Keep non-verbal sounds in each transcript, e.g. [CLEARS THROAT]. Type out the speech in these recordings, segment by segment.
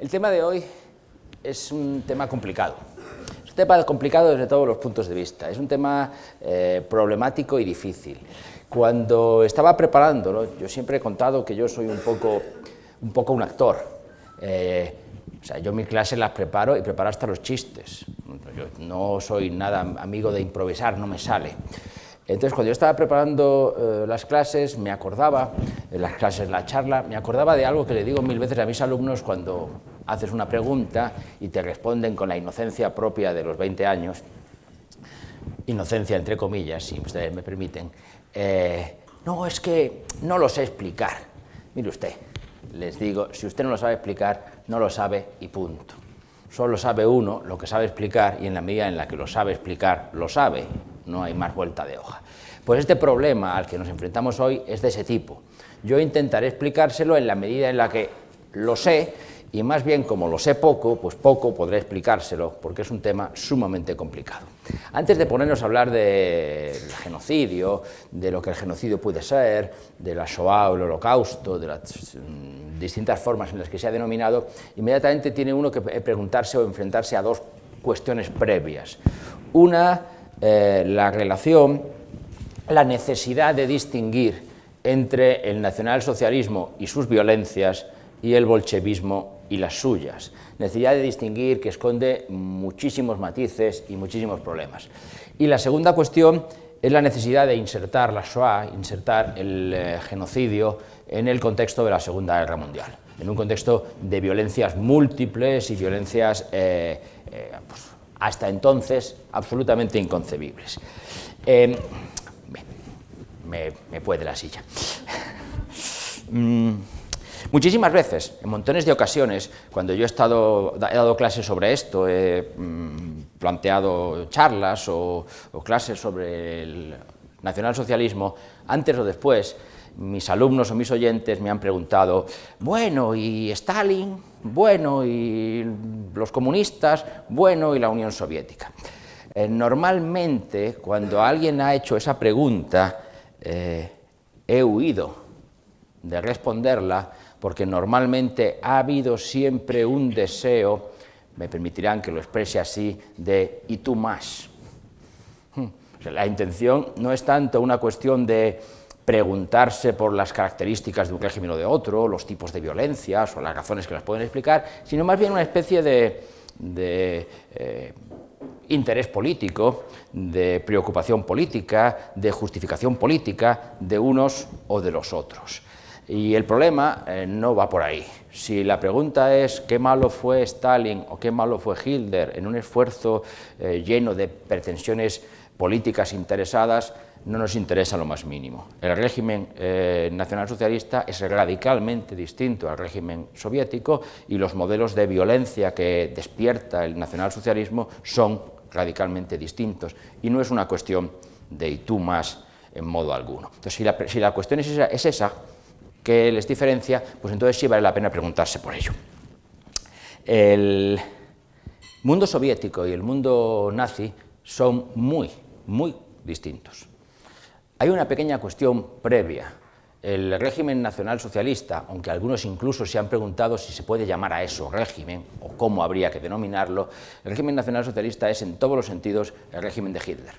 El tema de hoy es un tema complicado. Es un tema complicado desde todos los puntos de vista. Es un tema eh, problemático y difícil. Cuando estaba preparándolo, yo siempre he contado que yo soy un poco un, actor. Eh, o sea, yo mis clases las preparo y preparo hasta los chistes. Yo no soy nada amigo de improvisar, no me sale. Entonces, cuando yo estaba preparando eh, las clases, me acordaba, en las clases, la charla, me acordaba de algo que le digo mil veces a mis alumnos cuando haces una pregunta y te responden con la inocencia propia de los 20 años, inocencia entre comillas, si ustedes me permiten, eh, no, es que no lo sé explicar. Mire usted, les digo, si usted no lo sabe explicar, no lo sabe y punto. Solo sabe uno lo que sabe explicar y en la medida en la que lo sabe explicar, lo sabe. No hay más vuelta de hoja. Pues este problema al que nos enfrentamos hoy es de ese tipo. Yo intentaré explicárselo en la medida en la que lo sé y más bien como lo sé poco, pues poco podré explicárselo, porque es un tema sumamente complicado. Antes de ponernos a hablar del genocidio, de lo que el genocidio puede ser, de la Shoah o el holocausto, de las mm, distintas formas en las que se ha denominado, inmediatamente tiene uno que eh, preguntarse o enfrentarse a dos cuestiones previas. Una, eh, la relación, la necesidad de distinguir entre el nacionalsocialismo y sus violencias y el bolchevismo y las suyas. Necesidad de distinguir que esconde muchísimos matices y muchísimos problemas. Y la segunda cuestión es la necesidad de insertar la Shoah, insertar el eh, genocidio en el contexto de la Segunda Guerra Mundial, en un contexto de violencias múltiples y violencias eh, eh, pues, hasta entonces absolutamente inconcebibles. Em, me, puede la silla. [LAUGHS] Mm. Muchísimas veces, en montones de ocasiones, cuando yo he, estado, he dado clases sobre esto, he mm, planteado charlas o, clases sobre el nacionalsocialismo, antes o después, mis alumnos o mis oyentes me han preguntado, bueno, ¿y Stalin? Bueno, ¿y los comunistas? Bueno, ¿y la Unión Soviética? Eh, normalmente, cuando alguien ha hecho esa pregunta, eh, he huido de responderla porque normalmente ha habido siempre un deseo, me permitirán que lo exprese así, de ¿y tú más? Hmm. La intención no es tanto una cuestión de preguntarse por las características de un régimen o de otro, los tipos de violencias o las razones que las pueden explicar, sino más bien una especie de, eh, interés político, de preocupación política, de justificación política de unos o de los otros. Y el problema eh, no va por ahí. Si la pregunta es qué malo fue Stalin o qué malo fue Hitler en un esfuerzo eh, lleno de pretensiones políticas interesadas, no nos interesa lo más mínimo. El régimen eh, nacionalsocialista es radicalmente distinto al régimen soviético y los modelos de violencia que despierta el nacionalsocialismo son radicalmente distintos y no es una cuestión de y tú más en modo alguno. Entonces, si la, cuestión es esa que les diferencia, pues entonces sí vale la pena preguntarse por ello. El mundo soviético y el mundo nazi son muy, muy distintos. Hay una pequeña cuestión previa. El régimen nacionalsocialista, aunque algunos incluso se han preguntado si se puede llamar a eso régimen o cómo habría que denominarlo, el régimen nacionalsocialista es en todos los sentidos el régimen de Hitler.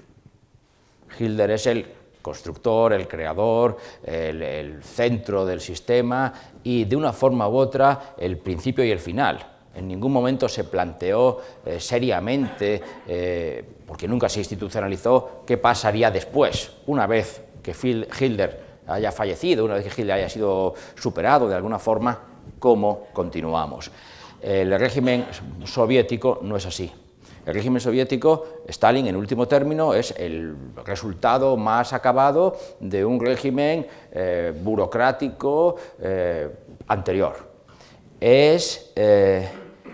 Hitler es el constructor, el creador, el, centro del sistema y de una forma u otra el principio y el final. En ningún momento se planteó eh, seriamente, eh, porque nunca se institucionalizó, qué pasaría después, una vez que Hitler haya fallecido, una vez que Hitler haya sido superado de alguna forma, cómo continuamos. El régimen soviético no es así. El régimen soviético, Stalin en último término, es el resultado más acabado de un régimen eh, burocrático eh, anterior. Es eh,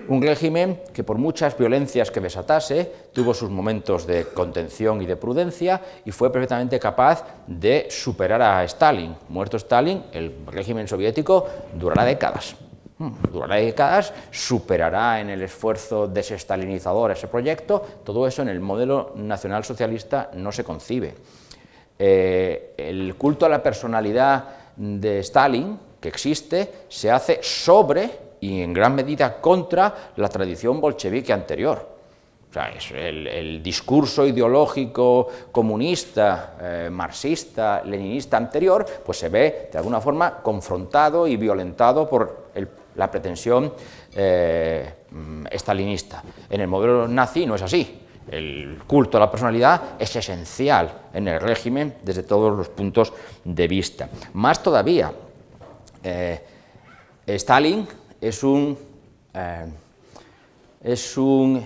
un régimen que por muchas violencias que desatase, tuvo sus momentos de contención y de prudencia y fue perfectamente capaz de superar a Stalin. Muerto Stalin, el régimen soviético durará décadas. Durará décadas, superará en el esfuerzo desestalinizador ese proyecto, todo eso en el modelo nacionalsocialista no se concibe. Eh, el culto a la personalidad de Stalin, que existe, se hace sobre y en gran medida contra la tradición bolchevique anterior. el, discurso ideológico comunista, eh, marxista, leninista anterior, pues se ve de alguna forma confrontado y violentado por el la pretensión eh, estalinista. En el modelo nazi no es así. El culto a la personalidad es esencial en el régimen desde todos los puntos de vista. Más todavía, eh, Stalin es un, eh, es un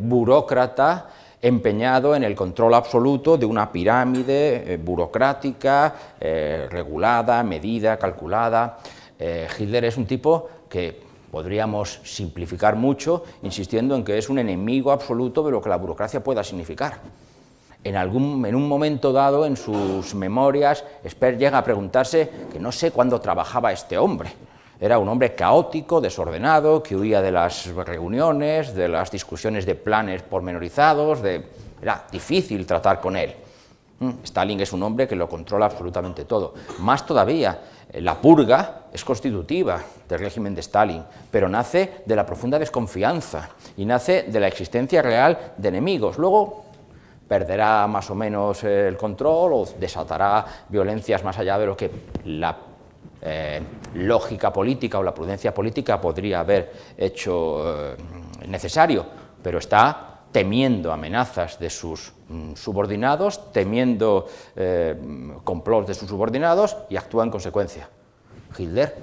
burócrata empeñado en el control absoluto de una pirámide burocrática, regulada, medida, calculada. Hitler es un tipo que podríamos simplificar mucho insistiendo en que es un enemigo absoluto de lo que la burocracia pueda significar. En, un momento dado, en sus memorias, Sper llega a preguntarse que no sé cuándo trabajaba este hombre. Era un hombre caótico, desordenado, que huía de las reuniones, de las discusiones de planes pormenorizados, de... era difícil tratar con él. Mm. Stalin es un hombre que lo controla absolutamente todo. Más todavía, eh, la purga es constitutiva del régimen de Stalin, pero nace de la profunda desconfianza y nace de la existencia real de enemigos. Luego perderá más o menos eh, el control o desatará violencias más allá de lo que la eh, lógica política o la prudencia política podría haber hecho necesario, pero está temiendo amenazas de sus mm, subordinados, temiendo eh, de sus subordinados y actúa en consecuencia. Hitler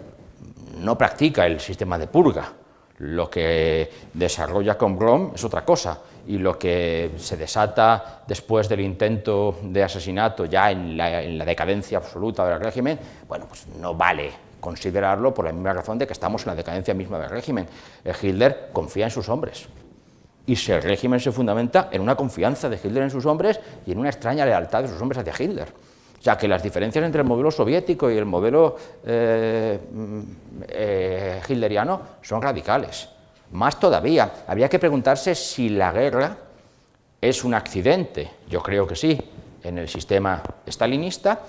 no practica el sistema de purga. Lo que desarrolla con Blom es otra cosa y lo que se desata después del intento de asesinato, ya en la, decadencia absoluta del régimen, bueno, pues no vale considerarlo por la misma razón de que estamos en la decadencia misma del régimen. Eh, Hitler confía en sus hombres y el régimen se fundamenta en una confianza de Hitler en sus hombres y en una extraña lealtad de sus hombres hacia Hitler. O sea, que las diferencias entre el modelo soviético y el modelo eh, mm, eh, hitleriano son radicales. Más todavía, había que preguntarse si la guerra es un accidente, yo creo que sí, en el sistema stalinista,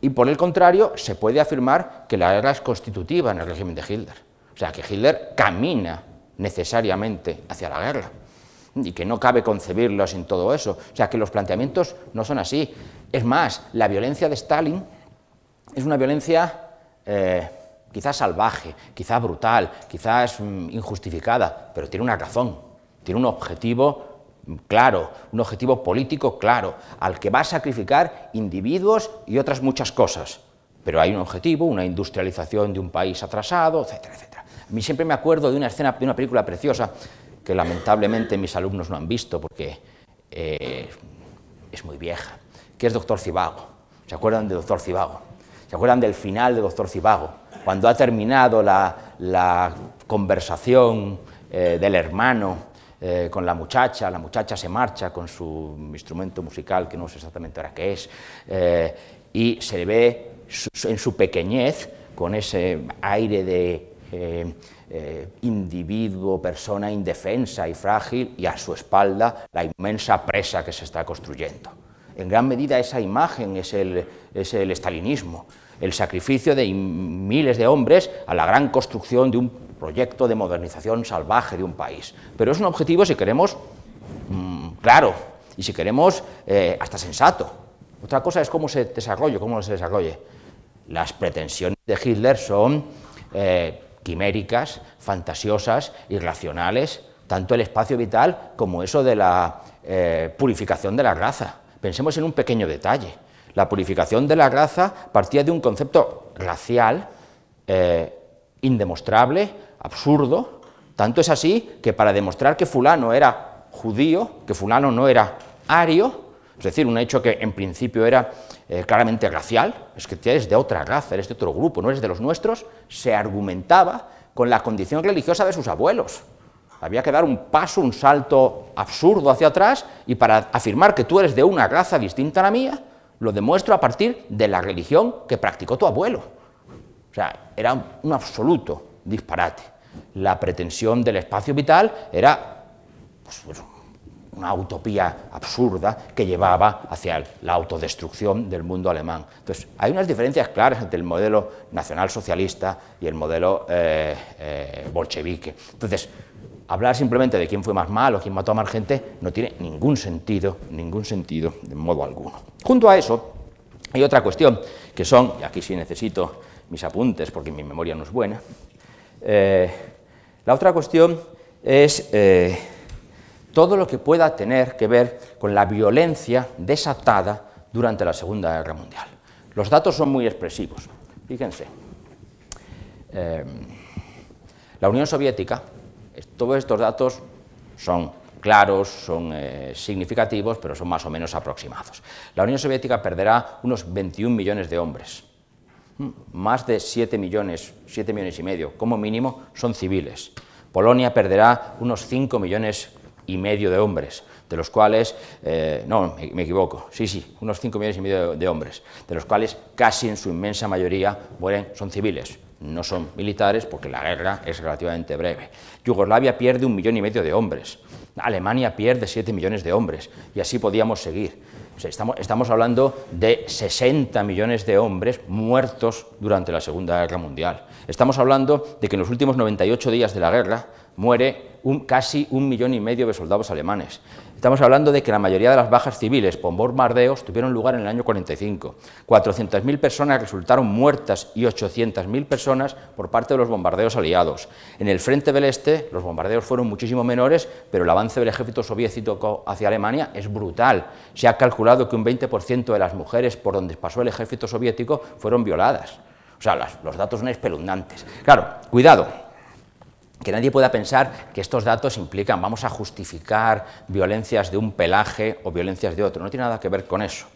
y por el contrario, se puede afirmar que la guerra es constitutiva en el régimen de Hitler. O sea, que Hitler camina necesariamente hacia la guerra y que no cabe concebirlo sin todo eso. O sea, que los planteamientos no son así. Es más, la violencia de Stalin es una violencia eh, quizás salvaje, quizás brutal, quizás mm, injustificada, pero tiene una razón, tiene un objetivo claro, un objetivo político claro, al que va a sacrificar individuos y otras muchas cosas. Pero hay un objetivo, una industrialización de un país atrasado, etcétera, etcétera siempre me acuerdo de una escena de una película preciosa que lamentablemente mis alumnos no han visto porque eh, es muy vieja, que es Doctor Cibago. ¿Se acuerdan de Doctor Cibago? ¿Se acuerdan del final de Doctor Cibago? Cuando ha terminado la, conversación eh, del hermano eh, con la muchacha, la muchacha se marcha con su instrumento musical, que no sé exactamente ahora qué es, y se le ve en su pequeñez, con ese aire de eh, eh, individuo, persona indefensa y frágil, y a su espalda la inmensa presa que se está construyendo. En gran medida esa imagen es el, es el estalinismo, el sacrificio de miles de hombres a la gran construcción de un proyecto de modernización salvaje de un país. Pero es un objetivo, si queremos, mm, claro, y si queremos, eh, hasta sensato. Otra cosa es cómo se desarrolle, cómo se desarrolle. Las pretensiones de Hitler son quiméricas, fantasiosas, irracionales, tanto el espacio vital como eso de la eh, purificación de la raza. Pensemos en un pequeño detalle. La purificación de la raza partía de un concepto racial eh, indemostrable, absurdo. Tanto es así que para demostrar que fulano era judío, que fulano no era ario, es decir, un hecho que en principio era eh, claramente racial, es que eres de otra raza, eres de otro grupo, no eres de los nuestros, se argumentaba con la condición religiosa de sus abuelos. Había que dar un paso, un salto absurdo hacia atrás y para afirmar que tú eres de una raza distinta a la mía, lo demuestro a partir de la religión que practicó tu abuelo. O sea, era un absoluto disparate. La pretensión del espacio vital era pues, una utopía absurda que llevaba hacia la autodestrucción del mundo alemán. Entonces, hay unas diferencias claras entre el modelo nacionalsocialista y el modelo eh, eh, bolchevique. Entonces, hablar simplemente de quién fue más malo, quién mató a más gente, no tiene ningún sentido, ningún sentido de modo alguno. Junto a eso, hay otra cuestión, que son, y aquí sí necesito mis apuntes porque mi memoria no es buena, eh, la otra cuestión es todo lo que pueda tener que ver con la violencia desatada durante la Segunda Guerra Mundial. Los datos son muy expresivos. Fíjense, eh, la Unión Soviética, todos estos datos son claros, son eh, significativos, pero son más o menos aproximados. La Unión Soviética perderá unos 21 millones de hombres. Hmm, más de 7 millones, 7 millones y medio, como mínimo, son civiles. Polonia perderá unos 5 millones y medio de hombres, de los cuales, eh, no, me, equivoco, sí, sí, unos 5 millones y medio de, hombres, de los cuales casi en su inmensa mayoría mueren, son civiles, no son militares porque la guerra es relativamente breve. Yugoslavia pierde un millón y medio de hombres, Alemania pierde 7 millones de hombres, y así podíamos seguir. estamos, estamos hablando de 60 millones de hombres muertos durante la Segunda Guerra Mundial. Estamos hablando de que en los últimos 98 días de la guerra muere casi un millón y medio de soldados alemanes. Estamos hablando de que la mayoría de las bajas civiles por bombardeos tuvieron lugar en el año 45. 400.000 personas resultaron muertas y 800.000 personas por parte de los bombardeos aliados. En el frente del este los bombardeos fueron muchísimo menores, pero el avance del ejército soviético hacia Alemania es brutal. Se ha calculado que un 20% de las mujeres por donde pasó el ejército soviético fueron violadas. O sea, los datos son espeluznantes. Claro, cuidado, que nadie pueda pensar que estos datos implican vamos a justificar violencias de un pelaje o violencias de otro. No tiene nada que ver con eso.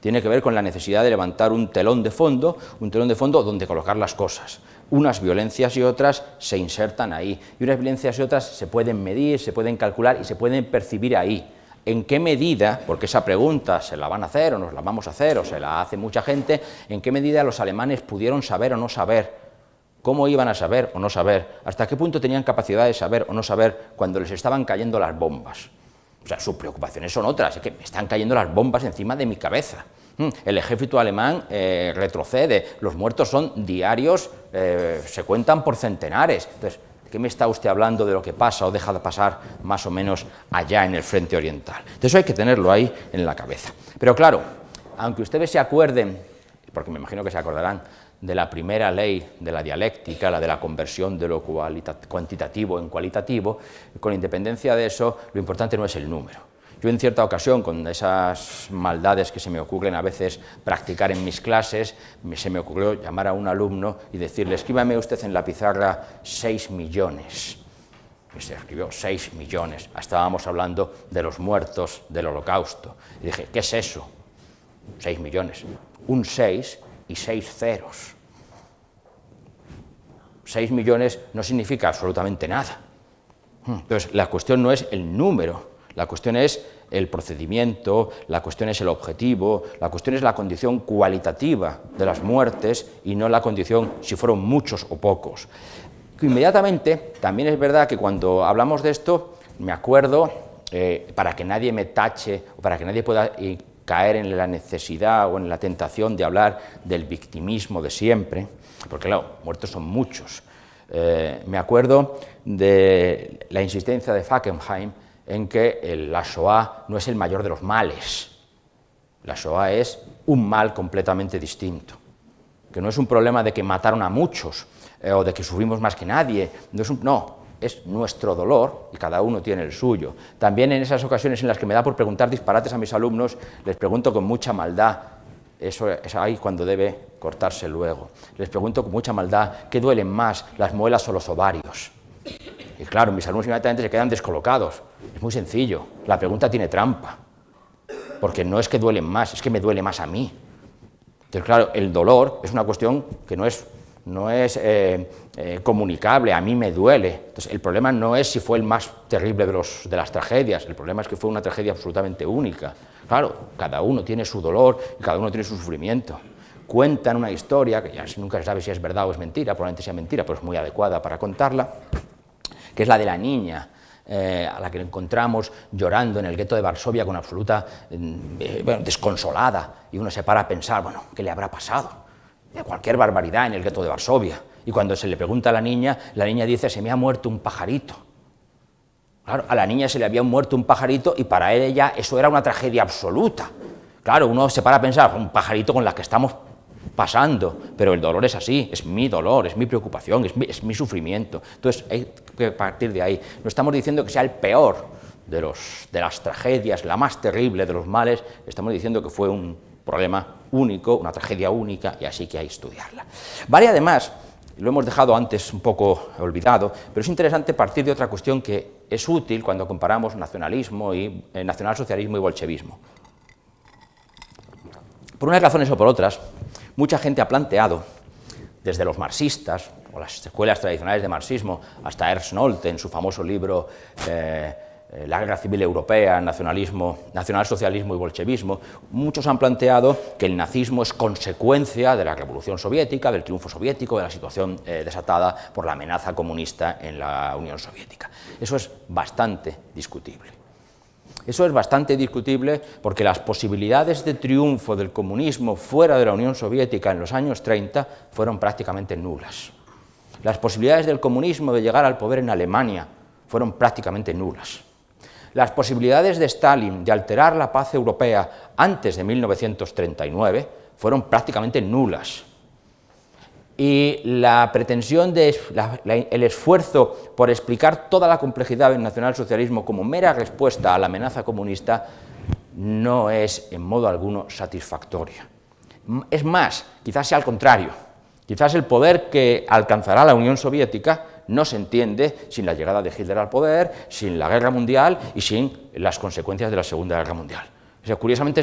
Tiene que ver con la necesidad de levantar un telón de fondo, un telón de fondo donde colocar las cosas. Unas violencias y otras se insertan ahí. Y unas violencias y otras se pueden medir, se pueden calcular y se pueden percibir ahí en qué medida, porque esa pregunta se la van a hacer o nos la vamos a hacer o se la hace mucha gente, en qué medida los alemanes pudieron saber o no saber, cómo iban a saber o no saber, hasta qué punto tenían capacidad de saber o no saber cuando les estaban cayendo las bombas. O sea, sus preocupaciones son otras, es que me están cayendo las bombas encima de mi cabeza. Mm, el ejército alemán eh, retrocede, los muertos son diarios, eh, se cuentan por centenares. Entonces, ¿Qué me está usted hablando de lo que pasa o deja de pasar más o menos allá en el frente oriental. Eso hay que tenerlo ahí en la cabeza. Pero claro, aunque ustedes se acuerden, porque me imagino que se acordarán, de la primera ley de la dialéctica, la de la conversión de lo cuantitativo en cualitativo, con independencia de eso, lo importante no es el número, yo en cierta ocasión, con esas maldades que se me ocurren a veces practicar en mis clases, se me ocurrió llamar a un alumno y decirle, escríbame usted en la pizarra 6 millones. Y se escribió 6 millones. Estábamos hablando de los muertos del holocausto. Y dije, ¿qué es eso? 6 millones. Un 6 y 6 ceros. 6 millones no significa absolutamente nada. Hmm, entonces, la cuestión no es el número, la cuestión es el procedimiento, la cuestión es el objetivo, la cuestión es la condición cualitativa de las muertes y no la condición si fueron muchos o pocos. Inmediatamente, también es verdad que cuando hablamos de esto, me acuerdo, eh, para que nadie me tache, o para que nadie pueda eh, caer en la necesidad o en la tentación de hablar del victimismo de siempre, porque claro, muertos son muchos. Eh, me acuerdo de la insistencia de Fackenheim en que la SOA no es el mayor de los males. La SOA es un mal completamente distinto, que no es un problema de que mataron a muchos eh, o de que sufrimos más que nadie, no es, no, es nuestro dolor y cada uno tiene el suyo. También en esas ocasiones en las que me da por preguntar disparates a mis alumnos, les pregunto con mucha maldad, eso es ahí cuando debe cortarse luego, les pregunto con mucha maldad, ¿qué duelen más, las muelas o los ovarios? Y claro, mis alumnos inmediatamente se quedan descolocados. Es muy sencillo, la pregunta tiene trampa, porque no es que duelen más, es que me duele más a mí. Entonces, claro, el dolor es una cuestión que no es, no es eh, eh, comunicable, a mí me duele. Entonces, el problema no es si fue el más terrible de, los, de las tragedias, el problema es que fue una tragedia absolutamente única. Claro, cada uno tiene su dolor y cada uno tiene su sufrimiento cuentan una historia, que ya nunca se sabe si es verdad o es mentira, probablemente sea mentira, pero es muy adecuada para contarla, que es la de la niña, eh, a la que encontramos llorando en el gueto de Varsovia con absoluta mm, eh, desconsolada, y uno se para a pensar, bueno, ¿qué le habrá pasado? De cualquier barbaridad en el gueto de Varsovia. Y cuando se le pregunta a la niña, la niña dice, se me ha muerto un pajarito. Claro, a la niña se le había muerto un pajarito y para ella eso era una tragedia absoluta. Claro, uno se para a pensar, un pajarito con la que estamos pasando, pero el dolor es así, es mi dolor, es mi preocupación, es mi, sufrimiento. Entonces hay que partir de ahí. No estamos diciendo que sea el peor de, los, de las tragedias, la más terrible de los males, estamos diciendo que fue un problema único, una tragedia única, y así que hay que estudiarla. Vale, además, lo hemos dejado antes un poco olvidado, pero es interesante partir de otra cuestión que es útil cuando comparamos nacionalismo y, eh, nacionalsocialismo y bolchevismo. Por unas razones o por otras, mucha gente ha planteado, desde los marxistas, o las escuelas tradicionales de marxismo, hasta Ernst Nolte en su famoso libro eh, eh, La guerra civil europea, nacionalismo, nacionalsocialismo y bolchevismo, muchos han planteado que el nazismo es consecuencia de la revolución soviética, del triunfo soviético, de la situación eh, desatada por la amenaza comunista en la Unión Soviética. Eso es bastante discutible. Eso es bastante discutible porque las posibilidades de triunfo del comunismo fuera de la Unión Soviética en los años 30 fueron prácticamente nulas. Las posibilidades del comunismo de llegar al poder en Alemania fueron prácticamente nulas. Las posibilidades de Stalin de alterar la paz europea antes de 1939 fueron prácticamente nulas y la pretensión de el esfuerzo por explicar toda la complejidad del nacionalsocialismo como mera respuesta a la amenaza comunista no es en modo alguno satisfactoria. Es más, quizás sea al contrario. Quizás el poder que alcanzará la Unión Soviética no se entiende sin la llegada de Hitler al poder, sin la guerra mundial y sin las consecuencias de la Segunda Guerra Mundial. O curiosamente,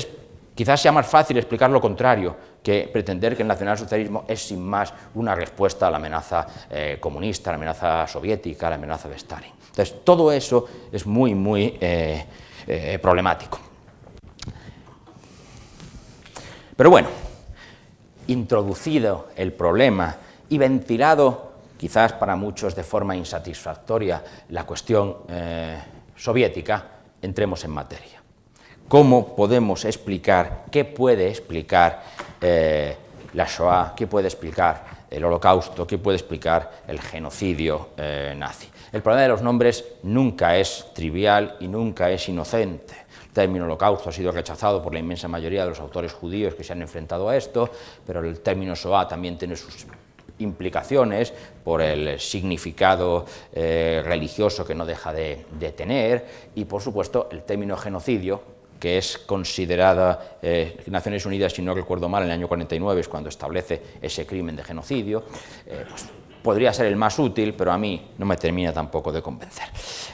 quizás sea más fácil explicar lo contrario, que pretender que el nacionalsocialismo es sin más una respuesta a la amenaza eh, comunista, a la amenaza soviética, a la amenaza de Stalin. Entonces, todo eso es muy, muy eh, eh, problemático. Pero bueno, introducido el problema y ventilado, quizás para muchos de forma insatisfactoria, la cuestión soviética, entremos en materia. ¿Cómo podemos explicar, qué puede explicar eh, la Shoah, qué puede explicar el holocausto, qué puede explicar el genocidio eh, nazi. El problema de los nombres nunca es trivial y nunca es inocente. El término holocausto ha sido rechazado por la inmensa mayoría de los autores judíos que se han enfrentado a esto, pero el término Shoah también tiene sus implicaciones por el significado eh, religioso que no deja de tener y, por supuesto, el término genocidio que es considerada, eh, Naciones Unidas, si no recuerdo mal, en el año 49 es cuando establece ese crimen de genocidio, eh, pues, podría ser el más útil, pero a mí no me termina tampoco de convencer.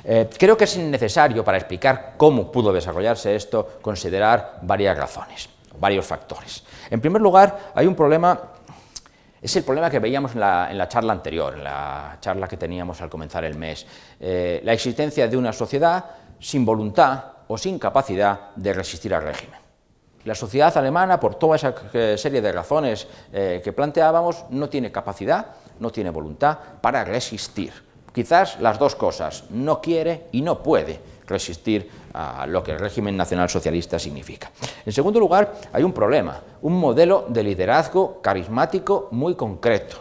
Eh, creo que es necesario, para explicar cómo pudo desarrollarse esto, considerar varias razones, varios factores. En primer lugar, hay un problema es el problema que veíamos en la, charla anterior, en la charla que teníamos al comenzar el mes. la existencia de una sociedad sin voluntad o sin capacidad de resistir al régimen. La sociedad alemana, por toda esa eh, serie de razones eh, que planteábamos, no tiene capacidad, no tiene voluntad para resistir. Quizás las dos cosas, no quiere y no puede resistir a lo que el régimen nacionalsocialista significa. En segundo lugar, hay un problema, un modelo de liderazgo carismático muy concreto.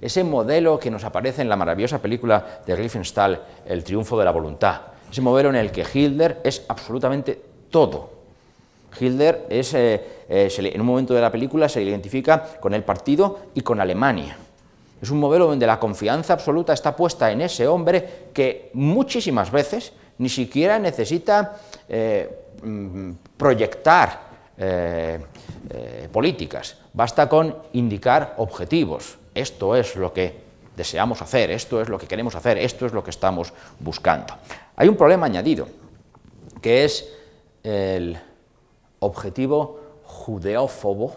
Ese modelo que nos aparece en la maravillosa película de Riefenstahl, El triunfo de la voluntad, un modelo en el que Hitler es absolutamente todo. Hitler es, eh, eh, en un momento de la película se identifica con el partido y con Alemania. Es un modelo donde la confianza absoluta está puesta en ese hombre que muchísimas veces ni siquiera necesita eh, mm, proyectar políticas, basta con indicar objetivos. Esto es lo que deseamos hacer, esto es lo que queremos hacer, esto es lo que estamos buscando. Hay un problema añadido, que es el objetivo judeófobo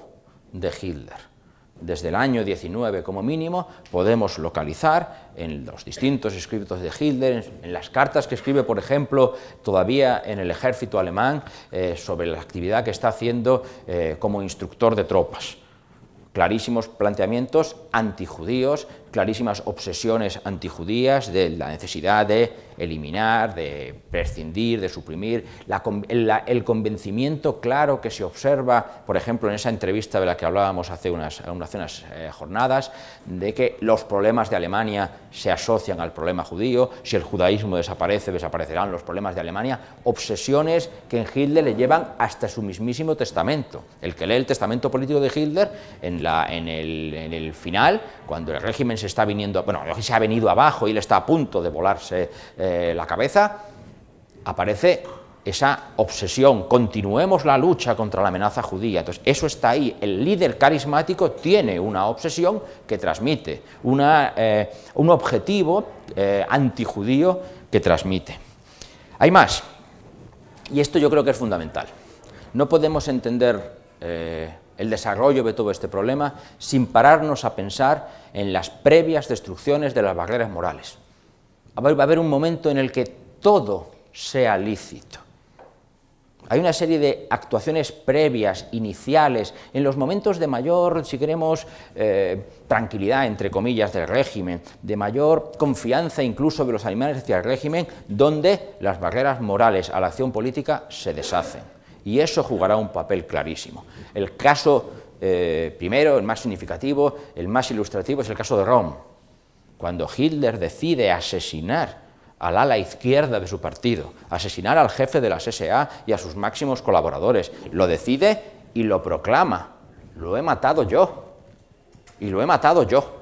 de Hitler. Desde el año 19 como mínimo podemos localizar en los distintos escritos de Hitler, en las cartas que escribe, por ejemplo, todavía en el ejército alemán eh, sobre la actividad que está haciendo eh, como instructor de tropas clarísimos planteamientos antijudíos clarísimas obsesiones antijudías de la necesidad de eliminar, de prescindir, de suprimir, el convencimiento claro que se observa, por ejemplo, en esa entrevista de la que hablábamos hace unas, eh, jornadas, de que los problemas de Alemania se asocian al problema judío, si el judaísmo desaparece, desaparecerán los problemas de Alemania, obsesiones que en Hitler le llevan hasta su mismísimo testamento. El que lee el testamento político de Hitler en, el, final, cuando el régimen se está viniendo, bueno, se ha venido abajo y él está a punto de volarse eh, eh, la cabeza, aparece esa obsesión, continuemos la lucha contra la amenaza judía. Entonces, eso está ahí. El líder carismático tiene una obsesión que transmite, eh, un objetivo eh, antijudío que transmite. Hay más, y esto yo creo que es fundamental. No podemos entender el desarrollo de todo este problema sin pararnos a pensar en las previas destrucciones de las barreras morales va a haber un momento en el que todo sea lícito. Hay una serie de actuaciones previas, iniciales, en los momentos de mayor, si queremos, eh, tranquilidad, entre comillas, del régimen, de mayor confianza incluso de los animales hacia el régimen, donde las barreras morales a la acción política se deshacen. Y eso jugará un papel clarísimo. El caso eh, primero, el más significativo, el más ilustrativo, es el caso de Rome cuando Hitler decide asesinar al ala izquierda de su partido, asesinar al jefe de la SA y a sus máximos colaboradores. Lo decide y lo proclama. Lo he matado yo. Y lo he matado yo.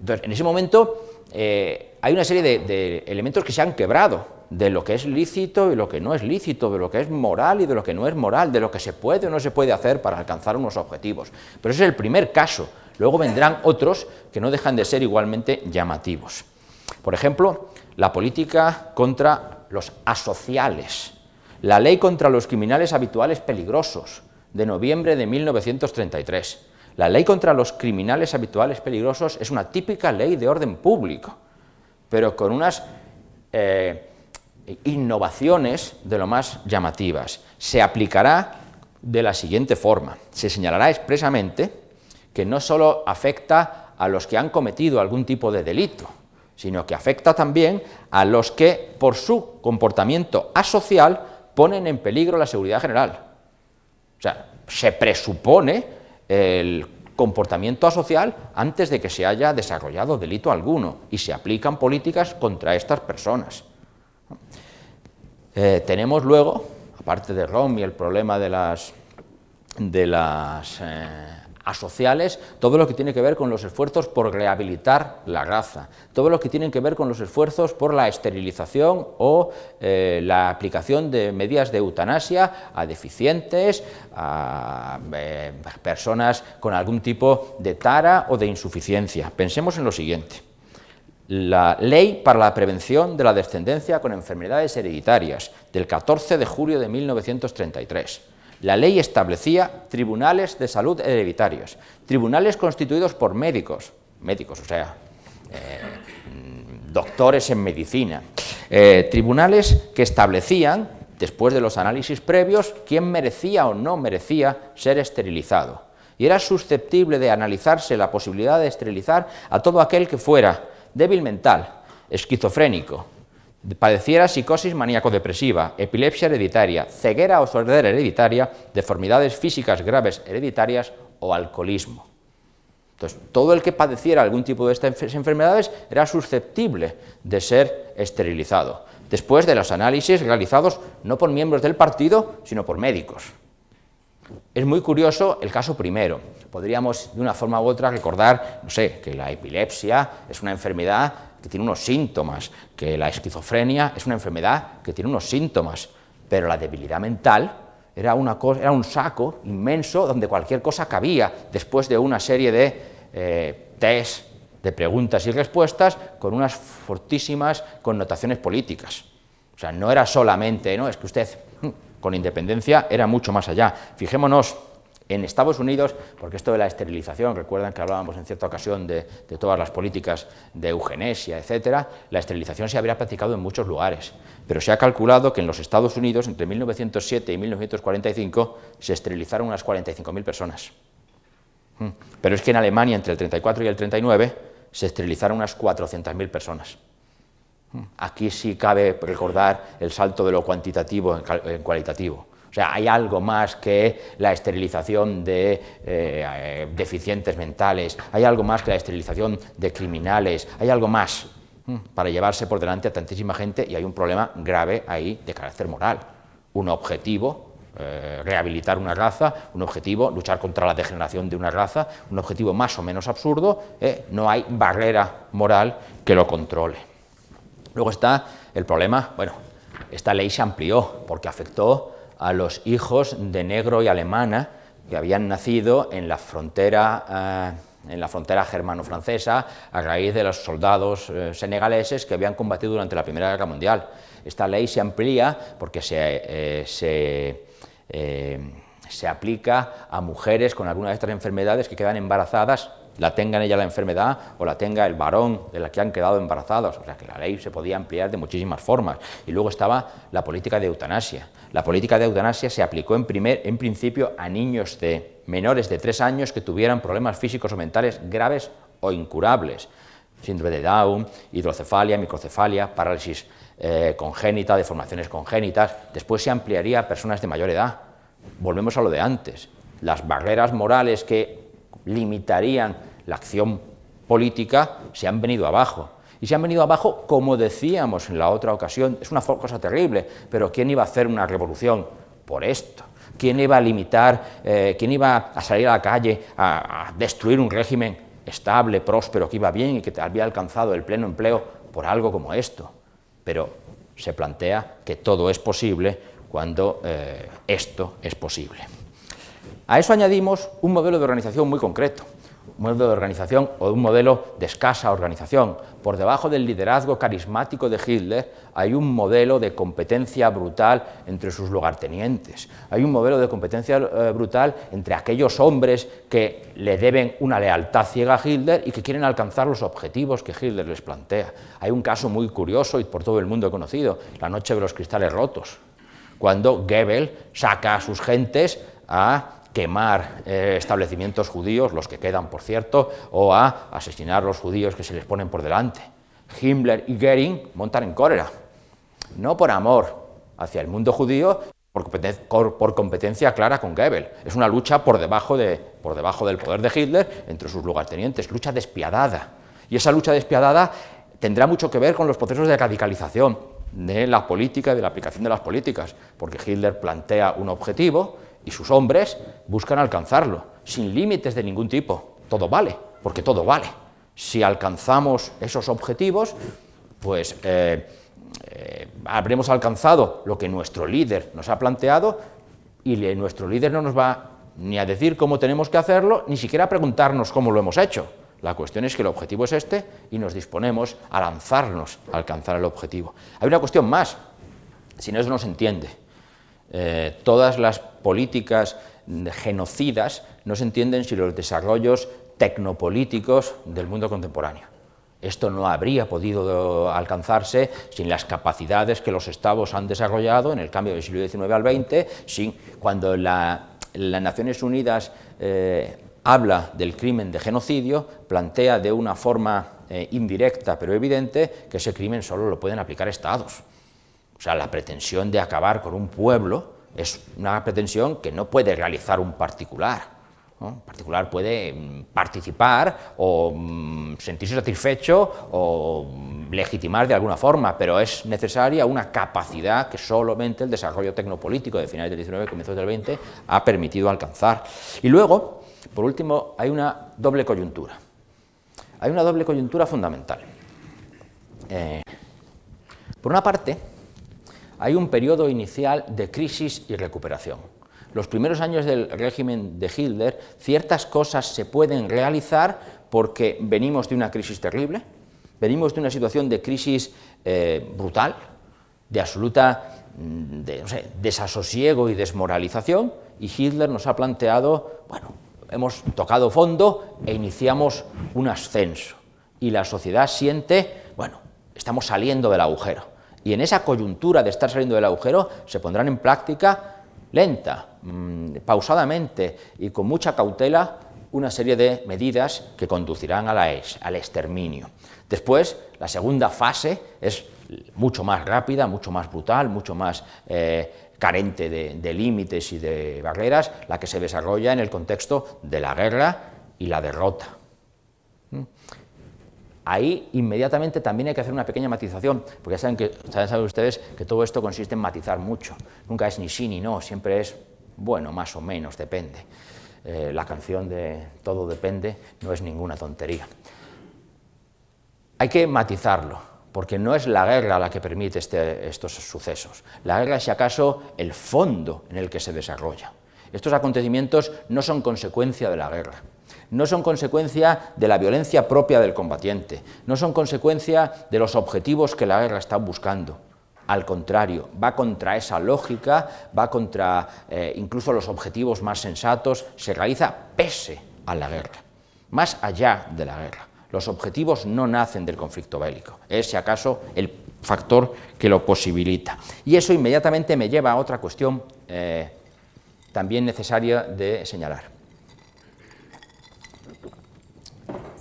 Entonces, en ese momento eh, hay una serie de, de elementos que se han quebrado de lo que es lícito y lo que no es lícito, de lo que es moral y de lo que no es moral, de lo que se puede o no se puede hacer para alcanzar unos objetivos. Pero ese es el primer caso Luego vendrán otros que no dejan de ser igualmente llamativos. Por ejemplo, la política contra los asociales, la ley contra los criminales habituales peligrosos de noviembre de 1933. La ley contra los criminales habituales peligrosos es una típica ley de orden público, pero con unas eh, innovaciones de lo más llamativas. Se aplicará de la siguiente forma. Se señalará expresamente que no solo afecta a los que han cometido algún tipo de delito, sino que afecta también a los que, por su comportamiento asocial, ponen en peligro la seguridad general. O sea, se presupone el comportamiento asocial antes de que se haya desarrollado delito alguno y se aplican políticas contra estas personas. Eh, tenemos luego, aparte de ROM y el problema de las, de las eh, a sociales, todo lo que tiene que ver con los esfuerzos por rehabilitar la raza, todo lo que tiene que ver con los esfuerzos por la esterilización o eh, la aplicación de medidas de eutanasia a deficientes, a eh, personas con algún tipo de tara o de insuficiencia. Pensemos en lo siguiente la Ley para la Prevención de la Descendencia con Enfermedades Hereditarias, del 14 de julio de 1933. La ley establecía tribunales de salud hereditarios, tribunales constituidos por médicos, médicos, o sea, eh, doctores en medicina, eh, tribunales que establecían, después de los análisis previos, quién merecía o no merecía ser esterilizado. Y era susceptible de analizarse la posibilidad de esterilizar a todo aquel que fuera débil mental, esquizofrénico, Padeciera psicosis maníaco-depresiva, epilepsia hereditaria, ceguera o sordera hereditaria, deformidades físicas graves hereditarias o alcoholismo. Entonces, todo el que padeciera algún tipo de estas enfermedades era susceptible de ser esterilizado, después de los análisis realizados no por miembros del partido, sino por médicos. Es muy curioso el caso primero. Podríamos, de una forma u otra, recordar, no sé, que la epilepsia es una enfermedad que tiene unos síntomas, que la esquizofrenia es una enfermedad que tiene unos síntomas, pero la debilidad mental era, una cosa, era un saco inmenso donde cualquier cosa cabía después de una serie de eh, test de preguntas y respuestas con unas fortísimas connotaciones políticas. O sea, no era solamente, ¿no? es que usted, con independencia, era mucho más allá. Fijémonos en Estados Unidos, porque esto de la esterilización, recuerdan que hablábamos en cierta ocasión de, de todas las políticas de eugenesia, etcétera, la esterilización se habría practicado en muchos lugares, pero se ha calculado que en los Estados Unidos, entre 1907 y 1945, se esterilizaron unas 45.000 personas. Mm. Pero es que en Alemania, entre el 34 y el 39, se esterilizaron unas 400.000 personas. Mm. Aquí sí cabe recordar el salto de lo cuantitativo en cualitativo. O sea, hay algo más que la esterilización de eh, eh, deficientes mentales, hay algo más que la esterilización de criminales, hay algo más mm, para llevarse por delante a tantísima gente y hay un problema grave ahí de carácter moral. Un objetivo, eh, rehabilitar una raza, un objetivo, luchar contra la degeneración de una raza, un objetivo más o menos absurdo, no hay barrera moral que lo controle. Luego está el problema, bueno, esta ley se amplió porque afectó a los hijos de negro y alemana que habían nacido en la frontera, eh, frontera germano-francesa a raíz de los soldados eh, senegaleses que habían combatido durante la Primera Guerra Mundial. Esta ley se amplía porque se, eh, se aplica a mujeres con alguna de estas enfermedades que quedan embarazadas la tengan ella la enfermedad o la tenga el varón de la que han quedado embarazados. O sea que la ley se podía ampliar de muchísimas formas. Y luego estaba la política de eutanasia. La política de eutanasia se aplicó en, primer, en principio a niños de menores de tres años que tuvieran problemas físicos o mentales graves o incurables. Síndrome de Down, hidrocefalia, microcefalia, parálisis eh, congénita, deformaciones congénitas. Después se ampliaría a personas de mayor edad. Volvemos a lo de antes. Las barreras morales que limitarían la acción política se han venido abajo. Y se han venido abajo, como decíamos en la otra ocasión, es una cosa terrible, pero ¿quién iba a hacer una revolución por esto? ¿Quién iba a limitar, eh, quién iba a salir a la calle a, destruir un régimen estable, próspero, que iba bien y que había alcanzado el pleno empleo por algo como esto? Pero se plantea que todo es posible cuando eh, esto es posible. A eso añadimos un modelo de organización muy concreto, un modelo de organización o un modelo de escasa organización. Por debajo del liderazgo carismático de Hitler hay un modelo de competencia brutal entre sus lugartenientes, hay un modelo de competencia eh, brutal entre aquellos hombres que le deben una lealtad ciega a Hitler y que quieren alcanzar los objetivos que Hitler les plantea. Hay un caso muy curioso y por todo el mundo conocido, la noche de los cristales rotos, cuando Goebbels saca a sus gentes a quemar eh, establecimientos judíos, los que quedan por cierto, o a asesinar a los judíos que se les ponen por delante. Himmler y Goering montan en cólera, no por amor hacia el mundo judío, por competencia, clara con Goebbels. Es una lucha por debajo, por debajo del poder de Hitler entre sus lugartenientes, lucha despiadada. Y esa lucha despiadada tendrá mucho que ver con los procesos de radicalización de la política y de la aplicación de las políticas, porque Hitler plantea un objetivo, y sus hombres buscan alcanzarlo, sin límites de ningún tipo. Todo vale, porque todo vale. Si alcanzamos esos objetivos, pues eh, eh, habremos alcanzado lo que nuestro líder nos ha planteado y nuestro líder no nos va ni a decir cómo tenemos que hacerlo, ni siquiera a preguntarnos cómo lo hemos hecho. La cuestión es que el objetivo es este y nos disponemos a lanzarnos a alcanzar el objetivo. Hay una cuestión más, si no eso no se entiende. Eh, todas las políticas genocidas no se entienden sin los desarrollos tecnopolíticos del mundo contemporáneo. Esto no habría podido alcanzarse sin las capacidades que los estados han desarrollado en el cambio del siglo XIX al XX, cuando las Naciones Unidas eh, habla del crimen de genocidio, plantea de una forma eh, indirecta pero evidente que ese crimen solo lo pueden aplicar estados. O sea, la pretensión de acabar con un pueblo es una pretensión que no puede realizar un particular. Un particular puede mm, participar o mm, sentirse satisfecho o mm, legitimar de alguna forma, pero es necesaria una capacidad que solamente el desarrollo tecnopolítico de finales del 19 y comienzos del 20 ha permitido alcanzar. Y luego, por último, hay una doble coyuntura. Hay una doble coyuntura fundamental. Eh, por una parte, hay un periodo inicial de crisis y recuperación. Los primeros años del régimen de Hitler, ciertas cosas se pueden realizar porque venimos de una crisis terrible, venimos de una situación de crisis eh, brutal, de absoluta mm, desasosiego y desmoralización, y Hitler nos ha planteado, bueno, hemos tocado fondo e iniciamos un ascenso, y la sociedad siente, bueno, estamos saliendo del agujero y en esa coyuntura de estar saliendo del agujero se pondrán en práctica lenta, mm, pausadamente y con mucha cautela una serie de medidas que conducirán al exterminio. Después, la segunda fase es mucho más rápida, mucho más brutal, mucho más eh, carente de límites y de barreras, la que se desarrolla en el contexto de la guerra y la derrota. ¿Mm? Ahí inmediatamente también hay que hacer una pequeña matización, porque ya saben, que, saben ustedes que todo esto consiste en matizar mucho. Nunca es ni sí ni no, siempre es, bueno, más o menos, depende. Eh, la canción de Todo depende no es ninguna tontería. Hay que matizarlo, porque no es la guerra la que permite este, estos sucesos. La guerra es, si acaso, el fondo en el que se desarrolla. Estos acontecimientos no son consecuencia de la guerra, no son consecuencia de la violencia propia del combatiente, no son consecuencia de los objetivos que la guerra está buscando. Al contrario, va contra esa lógica, va contra eh, incluso los objetivos más sensatos, se realiza pese a la guerra, más allá de la guerra. Los objetivos no nacen del conflicto bélico, es si acaso el factor que lo posibilita. Y eso inmediatamente me lleva a otra cuestión eh, también necesaria de señalar.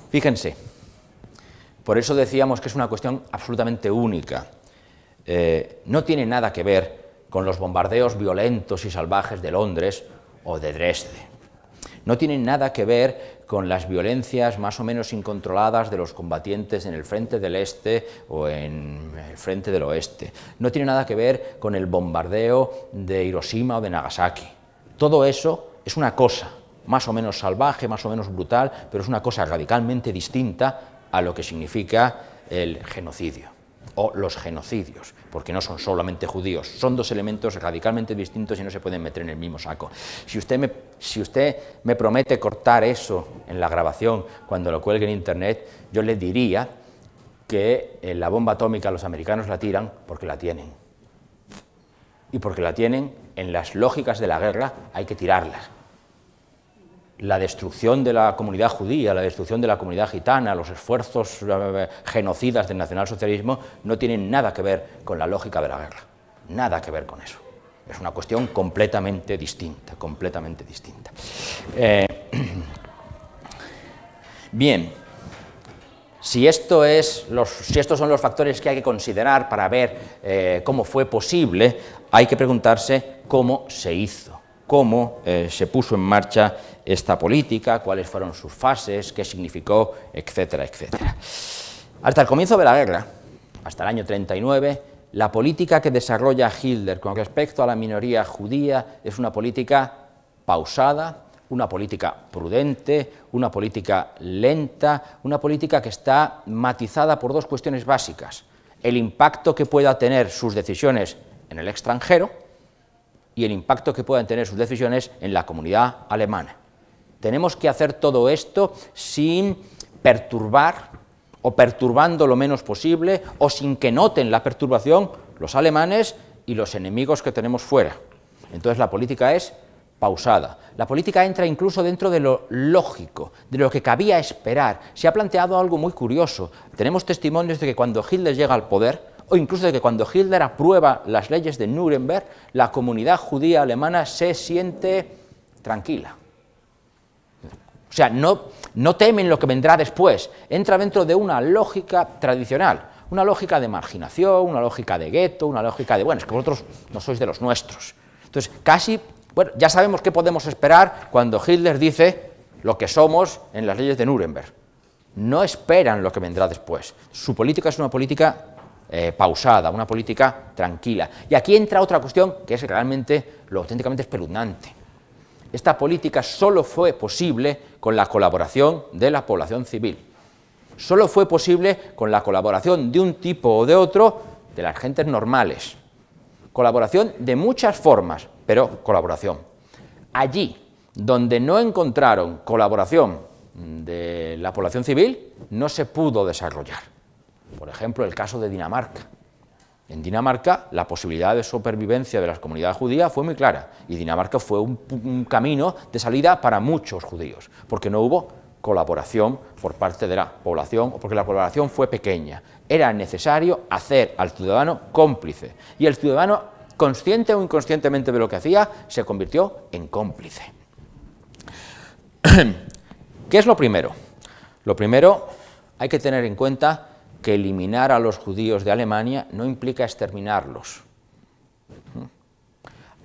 Fíjense, por eso decíamos que es una cuestión absolutamente única. Eh, no tiene nada que ver con los bombardeos violentos y salvajes de Londres o de Dresde. No tiene nada que ver con las violencias más o menos incontroladas de los combatientes en el frente del este o en el frente del oeste. No tiene nada que ver con el bombardeo de Hiroshima o de Nagasaki. Todo eso es una cosa, más o menos salvaje, más o menos brutal, pero es una cosa radicalmente distinta a lo que significa el genocidio o los genocidios, porque no son solamente judíos, son dos elementos radicalmente distintos y no se pueden meter en el mismo saco. Si usted me, promete cortar eso en la grabación cuando lo cuelgue en Internet, yo le diría que eh, la bomba atómica los americanos la tiran porque la tienen. Y porque la tienen, en las lógicas de la guerra hay que tirarlas, la destrucción de la comunidad judía, la destrucción de la comunidad gitana, los esfuerzos eh, genocidas del nacionalsocialismo no tienen nada que ver con la lógica de la guerra, nada que ver con eso. Es una cuestión completamente distinta, completamente distinta. Eh, [CLEARS THROAT] bien, si, esto es si, estos son los factores que hay que considerar para ver eh, cómo fue posible, hay que preguntarse cómo se hizo cómo eh, se puso en marcha esta política, cuáles fueron sus fases, qué significó, etcétera, etcétera. Hasta el comienzo de la guerra, hasta el año 39, la política que desarrolla Hitler con respecto a la minoría judía es una política pausada, una política prudente, una política lenta, una política que está matizada por dos cuestiones básicas. El impacto que pueda tener sus decisiones en el extranjero, y el impacto que puedan tener sus decisiones en la comunidad alemana. Tenemos que hacer todo esto sin perturbar o perturbando lo menos posible o sin que noten la perturbación los alemanes y los enemigos que tenemos fuera. Entonces la política es pausada. La política entra incluso dentro de lo lógico, de lo que cabía esperar. Se ha planteado algo muy curioso. Tenemos testimonios de que cuando Hitler llega al poder, o incluso de que cuando Hitler aprueba las leyes de Nuremberg, la comunidad judía alemana se siente tranquila. O sea, no, no temen lo que vendrá después, entra dentro de una lógica tradicional, una lógica de marginación, una lógica de gueto, una lógica de, bueno, es que vosotros no sois de los nuestros. Entonces, casi, bueno, ya sabemos qué podemos esperar cuando Hitler dice lo que somos en las leyes de Nuremberg. No esperan lo que vendrá después. Su política es una política eh, pausada, una política tranquila. Y aquí entra otra cuestión que es realmente lo auténticamente espeluznante. Esta política solo fue posible con la colaboración de la población civil. Solo fue posible con la colaboración de un tipo o de otro de las gentes normales. Colaboración de muchas formas, pero colaboración. Allí donde no encontraron colaboración de la población civil, no se pudo desarrollar. Por ejemplo, el caso de Dinamarca. En Dinamarca la posibilidad de supervivencia de las comunidades judías fue muy clara y Dinamarca fue un, camino de salida para muchos judíos, porque no hubo colaboración por parte de la población o porque la colaboración fue pequeña. Era necesario hacer al ciudadano cómplice y el ciudadano, consciente o inconscientemente de lo que hacía, se convirtió en cómplice. [CLEARS THROAT] ¿Qué es lo primero? Lo primero hay que tener en cuenta que eliminar a los judíos de Alemania no implica exterminarlos.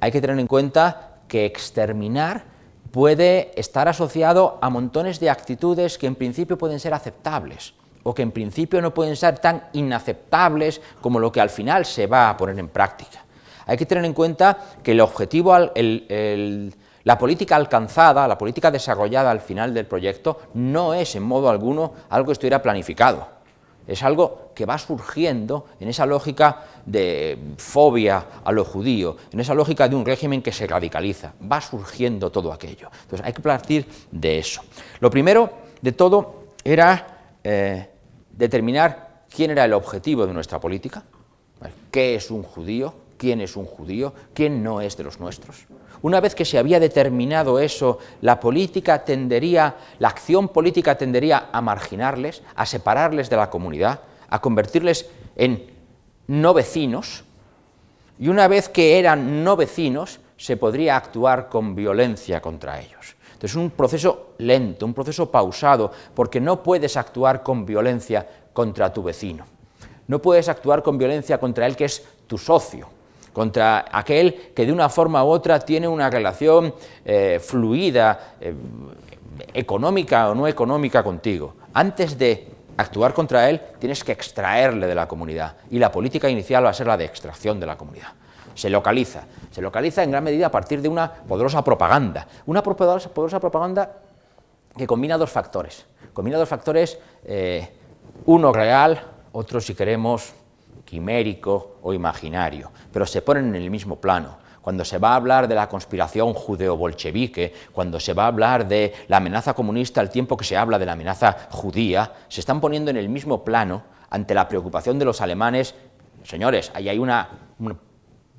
Hay que tener en cuenta que exterminar puede estar asociado a montones de actitudes que en principio pueden ser aceptables o que en principio no pueden ser tan inaceptables como lo que al final se va a poner en práctica. Hay que tener en cuenta que el objetivo, la política alcanzada, la política desarrollada al final del proyecto, no es en modo alguno algo que estuviera planificado es algo que va surgiendo en esa lógica de fobia a lo judío, en esa lógica de un régimen que se radicaliza. Va surgiendo todo aquello. Entonces hay que partir de eso. Lo primero de todo era eh, determinar quién era el objetivo de nuestra política, qué es un judío, quién es un judío, quién no es de los nuestros. Una vez que se había determinado eso, la política tendería, la acción política tendería a marginarles, a separarles de la comunidad, a convertirles en no vecinos, y una vez que eran no vecinos, se podría actuar con violencia contra ellos. Entonces es un proceso lento, un proceso pausado, porque no puedes actuar con violencia contra tu vecino. No puedes actuar con violencia contra el que es tu socio, contra aquel que de una forma u otra tiene una relación eh, fluida, eh, económica o no económica contigo. Antes de actuar contra él, tienes que extraerle de la comunidad y la política inicial va a ser la de extracción de la comunidad se localiza. Se localiza en gran medida a partir de una poderosa propaganda. Una poderosa, propaganda que combina dos factores. Combina dos factores, eh, uno real, otro si queremos quimérico o imaginario, pero se ponen en el mismo plano. Cuando se va a hablar de la conspiración judeo-bolchevique, cuando se va a hablar de la amenaza comunista al tiempo que se habla de la amenaza judía, se están poniendo en el mismo plano ante la preocupación de los alemanes, señores, ahí hay una, una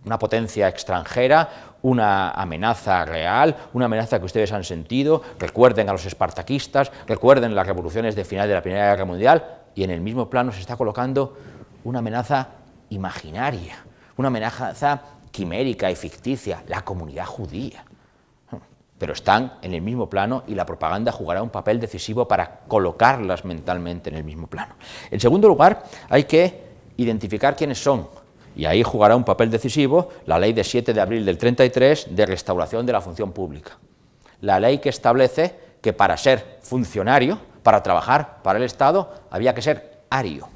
una potencia extranjera, una amenaza real, una amenaza que ustedes han sentido, recuerden a los espartaquistas, recuerden las revoluciones de final de la Primera Guerra Mundial, y en el mismo plano se está colocando una amenaza imaginaria, una amenaza quimérica y ficticia, la comunidad judía. Pero están en el mismo plano y la propaganda jugará un papel decisivo para colocarlas mentalmente en el mismo plano. En segundo lugar, hay que identificar quiénes son. Y ahí jugará un papel decisivo la ley de 7 de abril del 33 de restauración de la función pública. La ley que establece que para ser funcionario, para trabajar para el Estado, había que ser ario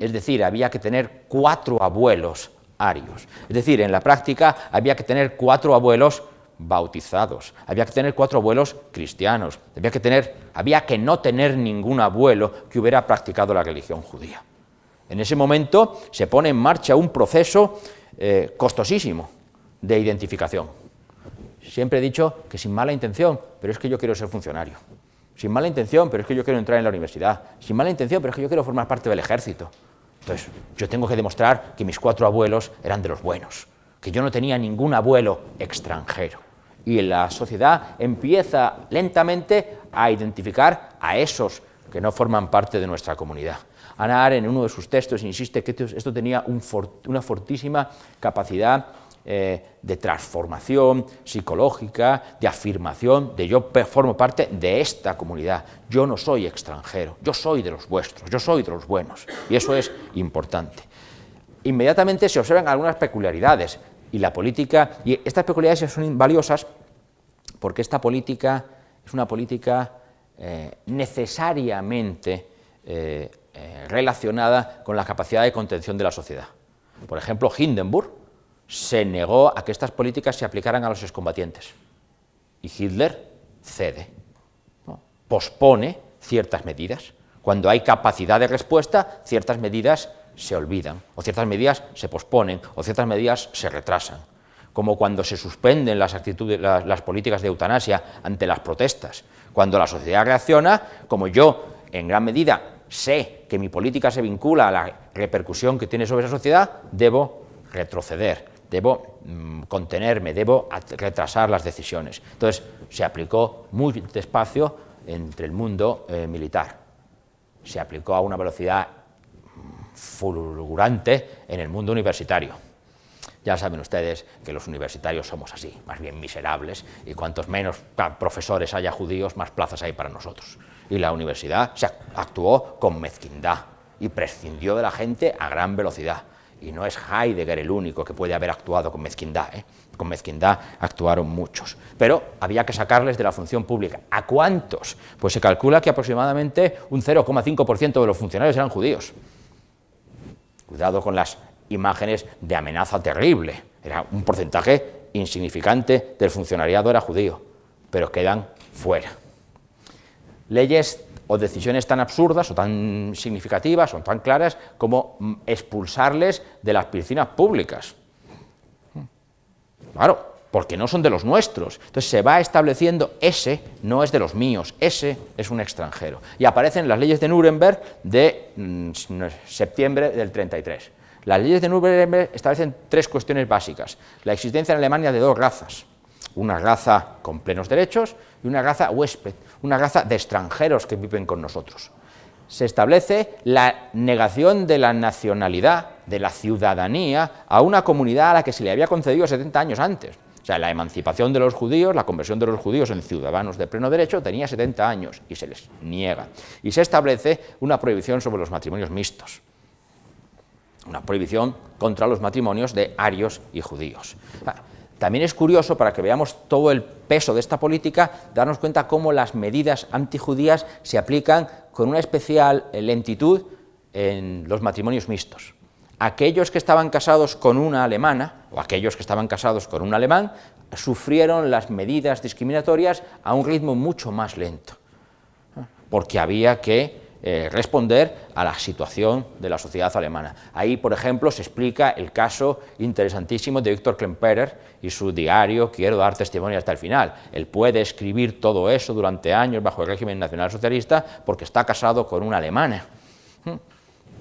es decir, había que tener cuatro abuelos arios. Es decir, en la práctica había que tener cuatro abuelos bautizados, había que tener cuatro abuelos cristianos, había que, tener, había que no tener ningún abuelo que hubiera practicado la religión judía. En ese momento se pone en marcha un proceso eh, costosísimo de identificación. Siempre he dicho que sin mala intención, pero es que yo quiero ser funcionario. Sin mala intención, pero es que yo quiero entrar en la universidad. Sin mala intención, pero es que yo quiero formar parte del ejército. Entonces, yo tengo que demostrar que mis cuatro abuelos eran de los buenos, que yo no tenía ningún abuelo extranjero. Y la sociedad empieza lentamente a identificar a esos que no forman parte de nuestra comunidad. Ana en uno de sus textos insiste que esto tenía una fortísima capacidad eh, de transformación psicológica, de afirmación, de yo formo parte de esta comunidad, yo no soy extranjero, yo soy de los vuestros, yo soy de los buenos, y eso es importante. Inmediatamente se observan algunas peculiaridades, y la política, y estas peculiaridades son valiosas porque esta política es una política eh, necesariamente eh, relacionada con la capacidad de contención de la sociedad. Por ejemplo, Hindenburg, se negó a que estas políticas se aplicaran a los excombatientes. Y Hitler cede, pospone ciertas medidas. Cuando hay capacidad de respuesta, ciertas medidas se olvidan, o ciertas medidas se posponen, o ciertas medidas se retrasan. Como cuando se suspenden las, las políticas de eutanasia ante las protestas. Cuando la sociedad reacciona, como yo en gran medida sé que mi política se vincula a la repercusión que tiene sobre esa sociedad, debo retroceder debo mm, contenerme, debo retrasar las decisiones. Entonces, se aplicó muy despacio entre el mundo eh, militar. Se aplicó a una velocidad mm, fulgurante en el mundo universitario. Ya saben ustedes que los universitarios somos así, más bien miserables, y cuantos menos profesores haya judíos, más plazas hay para nosotros. Y la universidad se actuó con mezquindad y prescindió de la gente a gran velocidad y no es Heidegger el único que puede haber actuado con mezquindad, ¿eh? con mezquindad actuaron muchos, pero había que sacarles de la función pública. ¿A cuántos? Pues se calcula que aproximadamente un 0,5% de los funcionarios eran judíos. Cuidado con las imágenes de amenaza terrible, era un porcentaje insignificante del funcionariado era judío, pero quedan fuera. Leyes o decisiones tan absurdas o tan significativas o tan claras como mm, expulsarles de las piscinas públicas. Claro, porque no son de los nuestros. Entonces se va estableciendo ese no es de los míos, ese es un extranjero. Y aparecen las leyes de Nuremberg de mm, septiembre del 33. Las leyes de Nuremberg establecen tres cuestiones básicas. La existencia en Alemania de dos razas, una raza con plenos derechos y una raza huésped, una raza de extranjeros que viven con nosotros. Se establece la negación de la nacionalidad, de la ciudadanía, a una comunidad a la que se le había concedido 70 años antes. O sea, la emancipación de los judíos, la conversión de los judíos en ciudadanos de pleno derecho tenía 70 años y se les niega. Y se establece una prohibición sobre los matrimonios mixtos, una prohibición contra los matrimonios de arios y judíos. Ah, también es curioso, para que veamos todo el peso de esta política, darnos cuenta cómo las medidas antijudías se aplican con una especial eh, lentitud en los matrimonios mixtos. Aquellos que estaban casados con una alemana, o aquellos que estaban casados con un alemán, sufrieron las medidas discriminatorias a un ritmo mucho más lento, porque había que eh, responder a la situación de la sociedad alemana. Ahí, por ejemplo, se explica el caso interesantísimo de Víctor Klemperer y su diario Quiero dar testimonio hasta el final. Él puede escribir todo eso durante años bajo el régimen nacionalsocialista porque está casado con una alemana.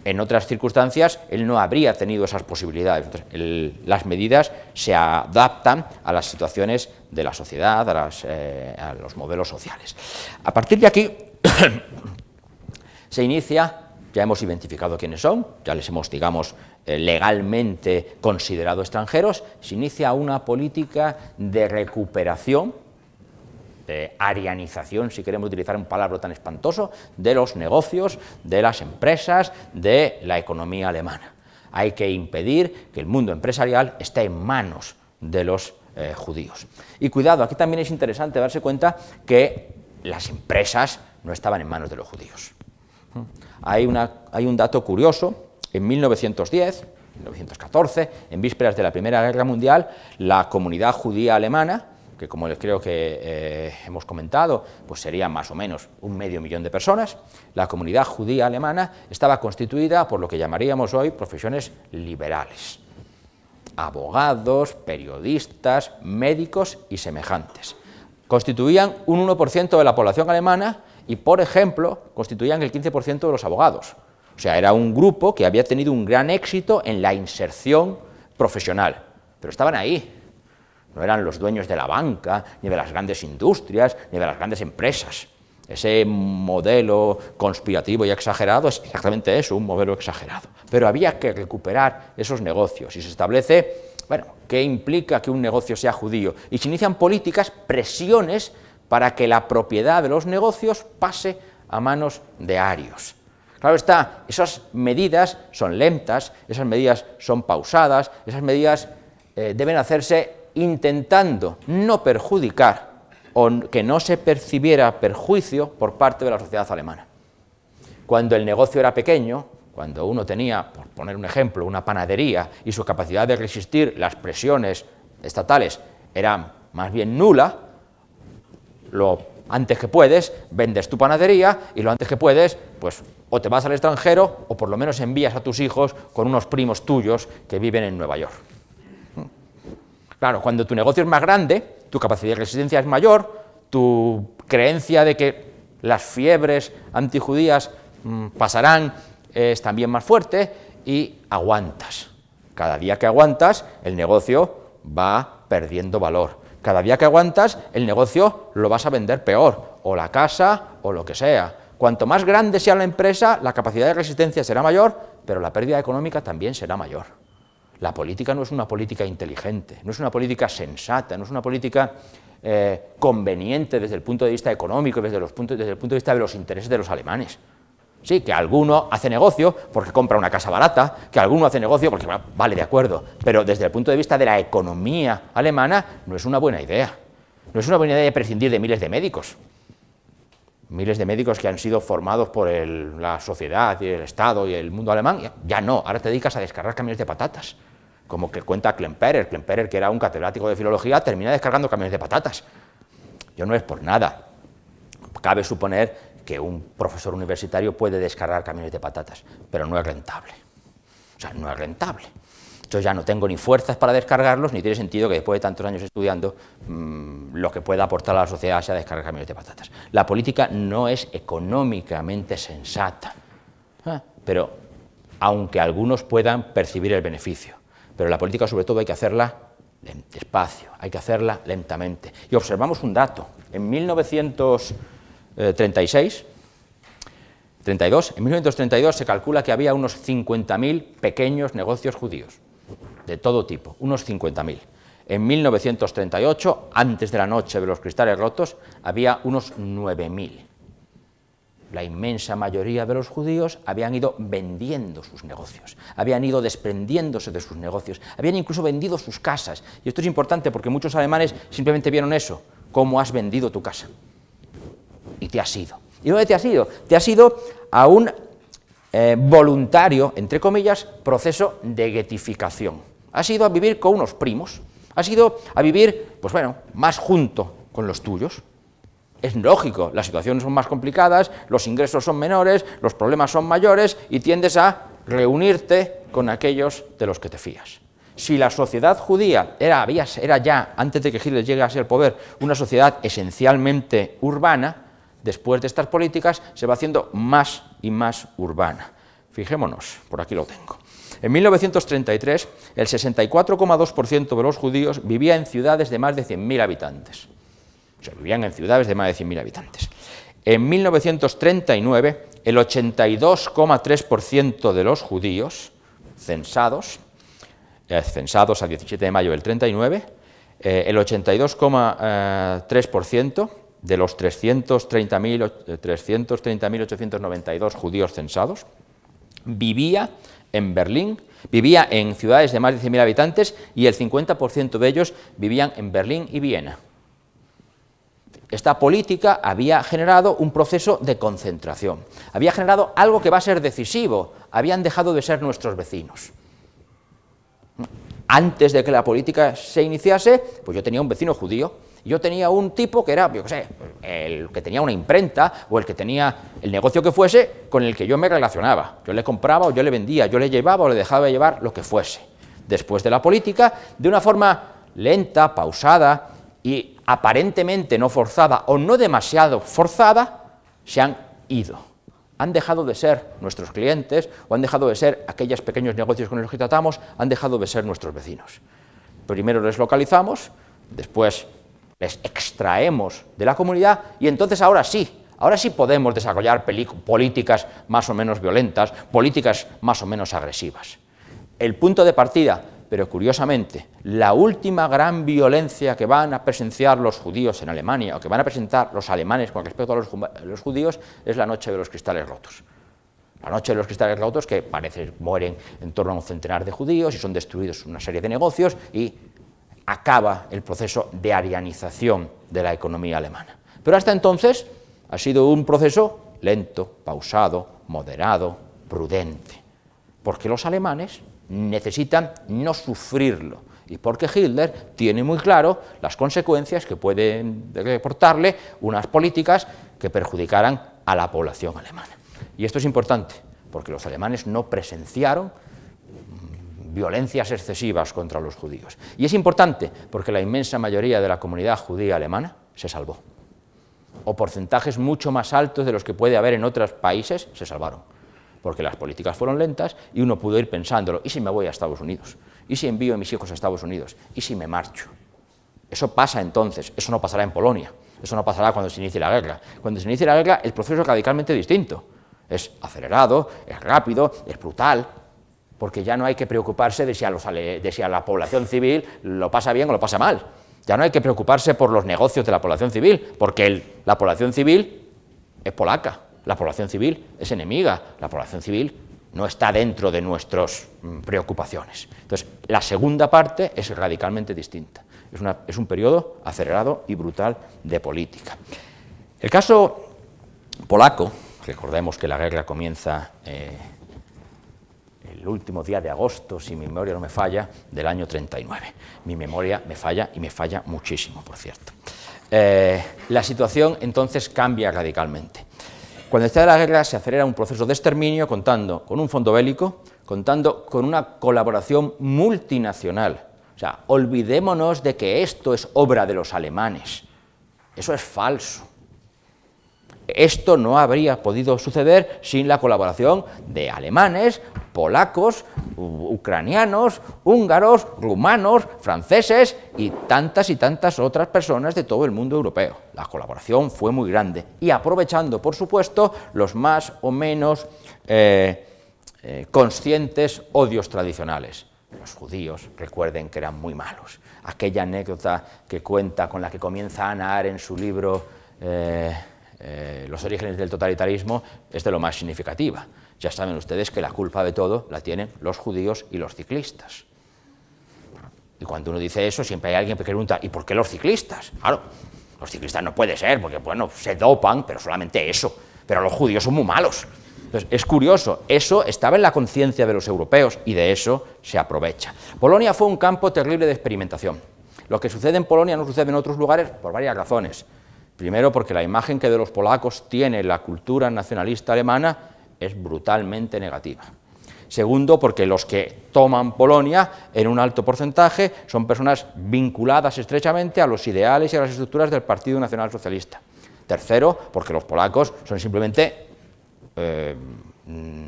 En otras circunstancias, él no habría tenido esas posibilidades. las medidas se adaptan a las situaciones de la sociedad, a eh, los modelos sociales. A partir de aquí, se inicia ya hemos identificado quiénes son, ya les hemos, digamos, eh, legalmente considerado extranjeros, se inicia una política de recuperación, de arianización, si queremos utilizar un palabra tan espantoso, de los negocios, de las empresas, de la economía alemana. Hay que impedir que el mundo empresarial esté en manos de los eh, judíos. Y cuidado, aquí también es interesante darse cuenta que las empresas no estaban en manos de los judíos hay, un dato curioso, en 1910, 1914, en vísperas de la Primera Guerra Mundial, la comunidad judía alemana, que como les creo que eh, hemos comentado, pues sería más o menos un medio millón de personas, la comunidad judía alemana estaba constituida por lo que llamaríamos hoy profesiones liberales, abogados, periodistas, médicos y semejantes. Constituían un 1% de la población alemana y, por ejemplo, constituían el 15% de los abogados. O sea, era un grupo que había tenido un gran éxito en la inserción profesional, pero estaban ahí. No eran los dueños de la banca, ni de las grandes industrias, ni de las grandes empresas. Ese modelo conspirativo y exagerado es exactamente eso, un modelo exagerado. Pero había que recuperar esos negocios y se establece, bueno, qué implica que un negocio sea judío. Y se inician políticas, presiones para que la propiedad de los negocios pase a manos de arios. Claro está, esas medidas son lentas, esas medidas son pausadas, esas medidas eh, deben hacerse intentando no perjudicar o que no se percibiera perjuicio por parte de la sociedad alemana. Cuando el negocio era pequeño, cuando uno tenía, por poner un ejemplo, una panadería y su capacidad de resistir las presiones estatales era más bien nula, lo antes que puedes, vendes tu panadería y lo antes que puedes, pues o te vas al extranjero o por lo menos envías a tus hijos con unos primos tuyos que viven en Nueva York. Claro, cuando tu negocio es más grande, tu capacidad de resistencia es mayor, tu creencia de que las fiebres antijudías mm, pasarán es también más fuerte y aguantas. Cada día que aguantas, el negocio va perdiendo valor. Cada día que aguantas, el negocio lo vas a vender peor, o la casa, o lo que sea. Cuanto más grande sea la empresa, la capacidad de resistencia será mayor, pero la pérdida económica también será mayor. La política no es una política inteligente, no es una política sensata, no es una política eh, conveniente desde el punto de vista económico, desde, desde el punto de vista de los intereses de los alemanes. Sí, que alguno hace negocio porque compra una casa barata, que alguno hace negocio porque, vale, de acuerdo, pero desde el punto de vista de la economía alemana no es una buena idea. No es una buena idea prescindir de miles de médicos. Miles de médicos que han sido formados por la sociedad y el Estado y el mundo alemán, ya, ya no, ahora te dedicas a descargar camiones de patatas. Como que cuenta Klemperer, Klemperer que era un catedrático de filología, termina descargando camiones de patatas. Yo no es por nada. Cabe suponer que un profesor universitario puede descargar camiones de patatas, pero no es rentable. O sea, no es rentable. Entonces ya no tengo ni fuerzas para descargarlos, ni tiene sentido que después de tantos años estudiando, mm, lo que pueda aportar a la sociedad sea descargar camiones de patatas. La política no es económicamente sensata, ¿eh? pero aunque algunos puedan percibir el beneficio. Pero la política sobre todo hay que hacerla despacio, hay que hacerla lentamente. Y observamos un dato. En 1900... 36, eh, 32. En 1932 se calcula que había unos 50.000 pequeños negocios judíos, de todo tipo, unos 50.000. En 1938, antes de la noche de los cristales rotos, había unos 9.000. La inmensa mayoría de los judíos habían ido vendiendo sus negocios, habían ido desprendiéndose de sus negocios, habían incluso vendido sus casas. Y esto es importante porque muchos alemanes simplemente vieron eso, cómo has vendido tu casa y te ha sido. ¿Y dónde te ha sido? Te ha sido a un eh, voluntario, entre comillas, proceso de getificación. Has ido a vivir con unos primos, has ido a vivir, pues bueno, más junto con los tuyos. Es lógico, las situaciones son más complicadas, los ingresos son menores, los problemas son mayores y tiendes a reunirte con aquellos de los que te fías. Si la sociedad judía era, era ya, antes de que Hitler llegase al poder, una sociedad esencialmente urbana, después de estas políticas se va haciendo más y más urbana. Fijémonos, por aquí lo tengo. En 1933, el 64,2% de los judíos vivía en ciudades de más de 100.000 habitantes. O sea, vivían en ciudades de más de 100.000 habitantes. En 1939, el 82,3% de los judíos censados, eh, censados a 17 de mayo del 39, eh, el 82,3% de los 330.892 eh, judíos censados, vivía en Berlín, vivía en ciudades de más de 10.000 habitantes y el 50% de ellos vivían en Berlín y Viena. Esta política había generado un proceso de concentración, había generado algo que va a ser decisivo, habían dejado de ser nuestros vecinos. Antes de que la política se iniciase, pues yo tenía un vecino judío, yo tenía un tipo que era, yo qué sé, el que tenía una imprenta o el que tenía el negocio que fuese con el que yo me relacionaba. Yo le compraba o yo le vendía, yo le llevaba o le dejaba llevar lo que fuese. Después de la política, de una forma lenta, pausada y aparentemente no forzada o no demasiado forzada, se han ido han dejado de ser nuestros clientes o han dejado de ser aquellos pequeños negocios con los que tratamos, han dejado de ser nuestros vecinos. Primero les localizamos, después les extraemos de la comunidad y entonces ahora sí, ahora sí podemos desarrollar políticas más o menos violentas, políticas más o menos agresivas. El punto de partida, pero curiosamente, la última gran violencia que van a presenciar los judíos en Alemania, o que van a presentar los alemanes con respecto a los, judíos, es la noche de los cristales rotos. La noche de los cristales rotos, que parece mueren en torno a un centenar de judíos y son destruidos una serie de negocios y acaba el proceso de arianización de la economía alemana. Pero hasta entonces ha sido un proceso lento, pausado, moderado, prudente, porque los alemanes necesitan no sufrirlo y porque Hitler tiene muy claro las consecuencias que pueden portarle unas políticas que perjudicaran a la población alemana. Y esto es importante, porque los alemanes no presenciaron violencias excesivas contra los judíos. Y es importante porque la inmensa mayoría de la comunidad judía alemana se salvó. O porcentajes mucho más altos de los que puede haber en otros países se salvaron. Porque las políticas fueron lentas y uno pudo ir pensándolo, ¿y si me voy a Estados Unidos? ¿Y si envío a mis hijos a Estados Unidos? ¿Y si me marcho? Eso pasa entonces, eso no pasará en Polonia, eso no pasará cuando se inicie la guerra. Cuando se inicie la guerra el proceso es radicalmente distinto. Es acelerado, es rápido, es brutal, porque ya no hay que preocuparse de si, a la población civil lo pasa bien o lo pasa mal. Ya no hay que preocuparse por los negocios de la población civil, porque la población civil es polaca, la población civil es enemiga, la población civil no está dentro de nuestras mm, preocupaciones. Entonces, la segunda parte es radicalmente distinta. Es, un periodo acelerado y brutal de política. El caso polaco, recordemos que la guerra comienza eh, el último día de agosto, si mi memoria no me falla, del año 39. Mi memoria me falla y me falla muchísimo, por cierto. Eh, la situación entonces cambia radicalmente. Cuando está la guerra se acelera un proceso de exterminio contando con un fondo bélico, contando con una colaboración multinacional. O sea, olvidémonos de que esto es obra de los alemanes. Eso es falso. Esto no habría podido suceder sin la colaboración de alemanes, polacos, ucranianos, húngaros, rumanos, franceses y tantas y tantas otras personas de todo el mundo europeo. La colaboración fue muy grande y aprovechando, por supuesto, los más o menos eh, eh, conscientes odios tradicionales. Los judíos, recuerden que eran muy malos. Aquella anécdota que cuenta, con la que comienza Ana Arendt en su libro... Eh, eh, los orígenes del totalitarismo es de lo más significativa. Ya saben ustedes que la culpa de todo la tienen los judíos y los ciclistas. Y cuando uno dice eso, siempre hay alguien que pregunta, ¿y por qué los ciclistas? Claro, los ciclistas no puede ser, porque bueno, se dopan, pero solamente eso. Pero los judíos son muy malos. Entonces, es curioso, eso estaba en la conciencia de los europeos y de eso se aprovecha. Polonia fue un campo terrible de experimentación. Lo que sucede en Polonia no sucede en otros lugares por varias razones. Primero porque la imagen que de los polacos tiene la cultura nacionalista alemana es brutalmente negativa. Segundo, porque los que toman Polonia en un alto porcentaje son personas vinculadas estrechamente a los ideales y a las estructuras del Partido Nacional Socialista. Tercero, porque los polacos son simplemente eh, mm,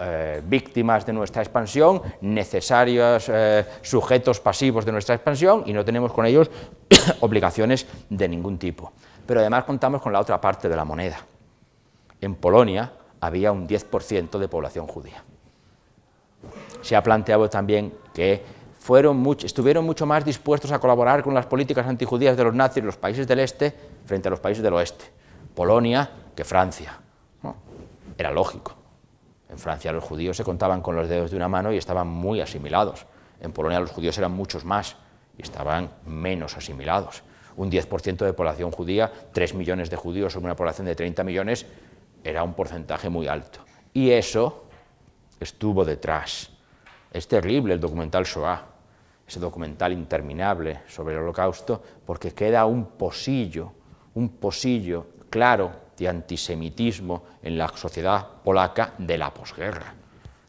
eh, víctimas de nuestra expansión, necesarios eh, sujetos pasivos de nuestra expansión y no tenemos con ellos [COUGHS] obligaciones de ningún tipo pero además contamos con la otra parte de la moneda. En Polonia había un 10% de población judía. Se ha planteado también que estuvieron mucho más dispuestos a colaborar con las políticas antijudías de los nazis en los países del este frente a los países del oeste, Polonia que Francia. Era lógico. En Francia los judíos se contaban con los dedos de una mano y estaban muy asimilados. En Polonia los judíos eran muchos más y estaban menos asimilados un 10% de población judía, 3 millones de judíos sobre una población de 30 millones, era un porcentaje muy alto. Y eso estuvo detrás. Es terrible el documental Shoah, ese documental interminable sobre el holocausto, porque queda un posillo, un posillo claro de antisemitismo en la sociedad polaca de la posguerra.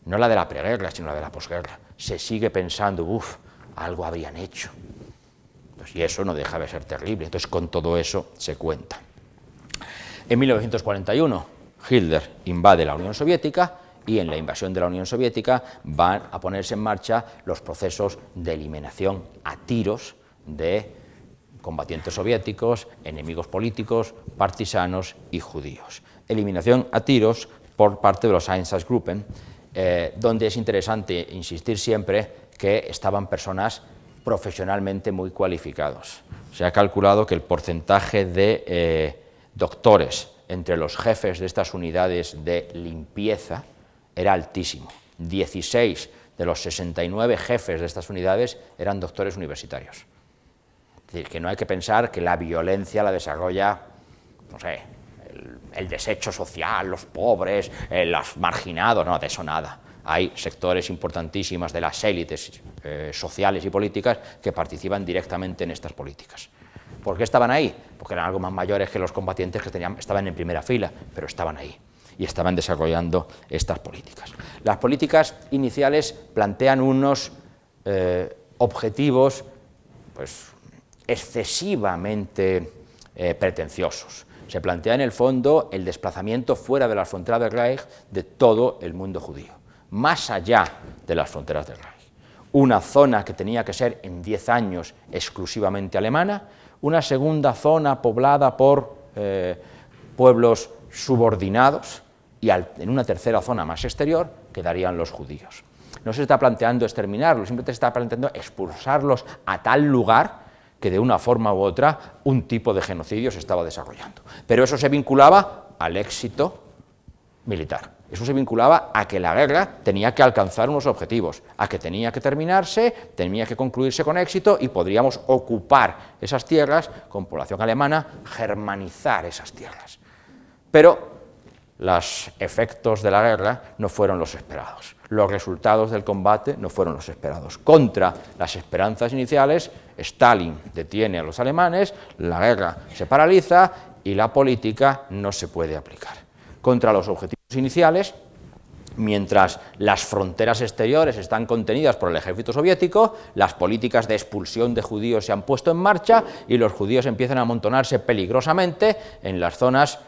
No la de la preguerra, sino la de la posguerra. Se sigue pensando, uff, algo habían hecho y eso no deja de ser terrible. Entonces, con todo eso se cuenta. En 1941, Hitler invade la Unión Soviética y en la invasión de la Unión Soviética van a ponerse en marcha los procesos de eliminación a tiros de combatientes soviéticos, enemigos políticos, partisanos y judíos. Eliminación a tiros por parte de los Einsatzgruppen, eh, donde es interesante insistir siempre que estaban personas profesionalmente muy cualificados. Se ha calculado que el porcentaje de eh, doctores entre los jefes de estas unidades de limpieza era altísimo. 16 de los 69 jefes de estas unidades eran doctores universitarios. Es decir, que no hay que pensar que la violencia la desarrolla, no sé, el, desecho social, los pobres, eh, los marginados, no, de eso nada hay sectores importantísimas de las élites eh, sociales y políticas que participan directamente en estas políticas. ¿Por qué estaban ahí? Porque eran algo más mayores que los combatientes que estaban en primera fila, pero estaban ahí y estaban desarrollando estas políticas. Las políticas iniciales plantean unos eh, objetivos pues, excesivamente eh, pretenciosos. Se plantea en el fondo el desplazamiento fuera de las fronteras del Reich de todo el mundo judío más allá de las fronteras del Reich. Una zona que tenía que ser en 10 años exclusivamente alemana, una segunda zona poblada por eh, pueblos subordinados y en una tercera zona más exterior quedarían los judíos. No se está planteando exterminarlos, simplemente se está planteando expulsarlos a tal lugar que de una forma u otra un tipo de genocidio se estaba desarrollando. Pero eso se vinculaba al éxito militar. Eso se vinculaba a que la guerra tenía que alcanzar unos objetivos, a que tenía que terminarse, tenía que concluirse con éxito y podríamos ocupar esas tierras con población alemana, germanizar esas tierras. Pero los efectos de la guerra no fueron los esperados, los resultados del combate no fueron los esperados. Contra las esperanzas iniciales, Stalin detiene a los alemanes, la guerra se paraliza y la política no se puede aplicar. Contra los objetivos iniciales, mientras las fronteras exteriores están contenidas por el ejército soviético, las políticas de expulsión de judíos se han puesto en marcha y los judíos empiezan a amontonarse peligrosamente en las zonas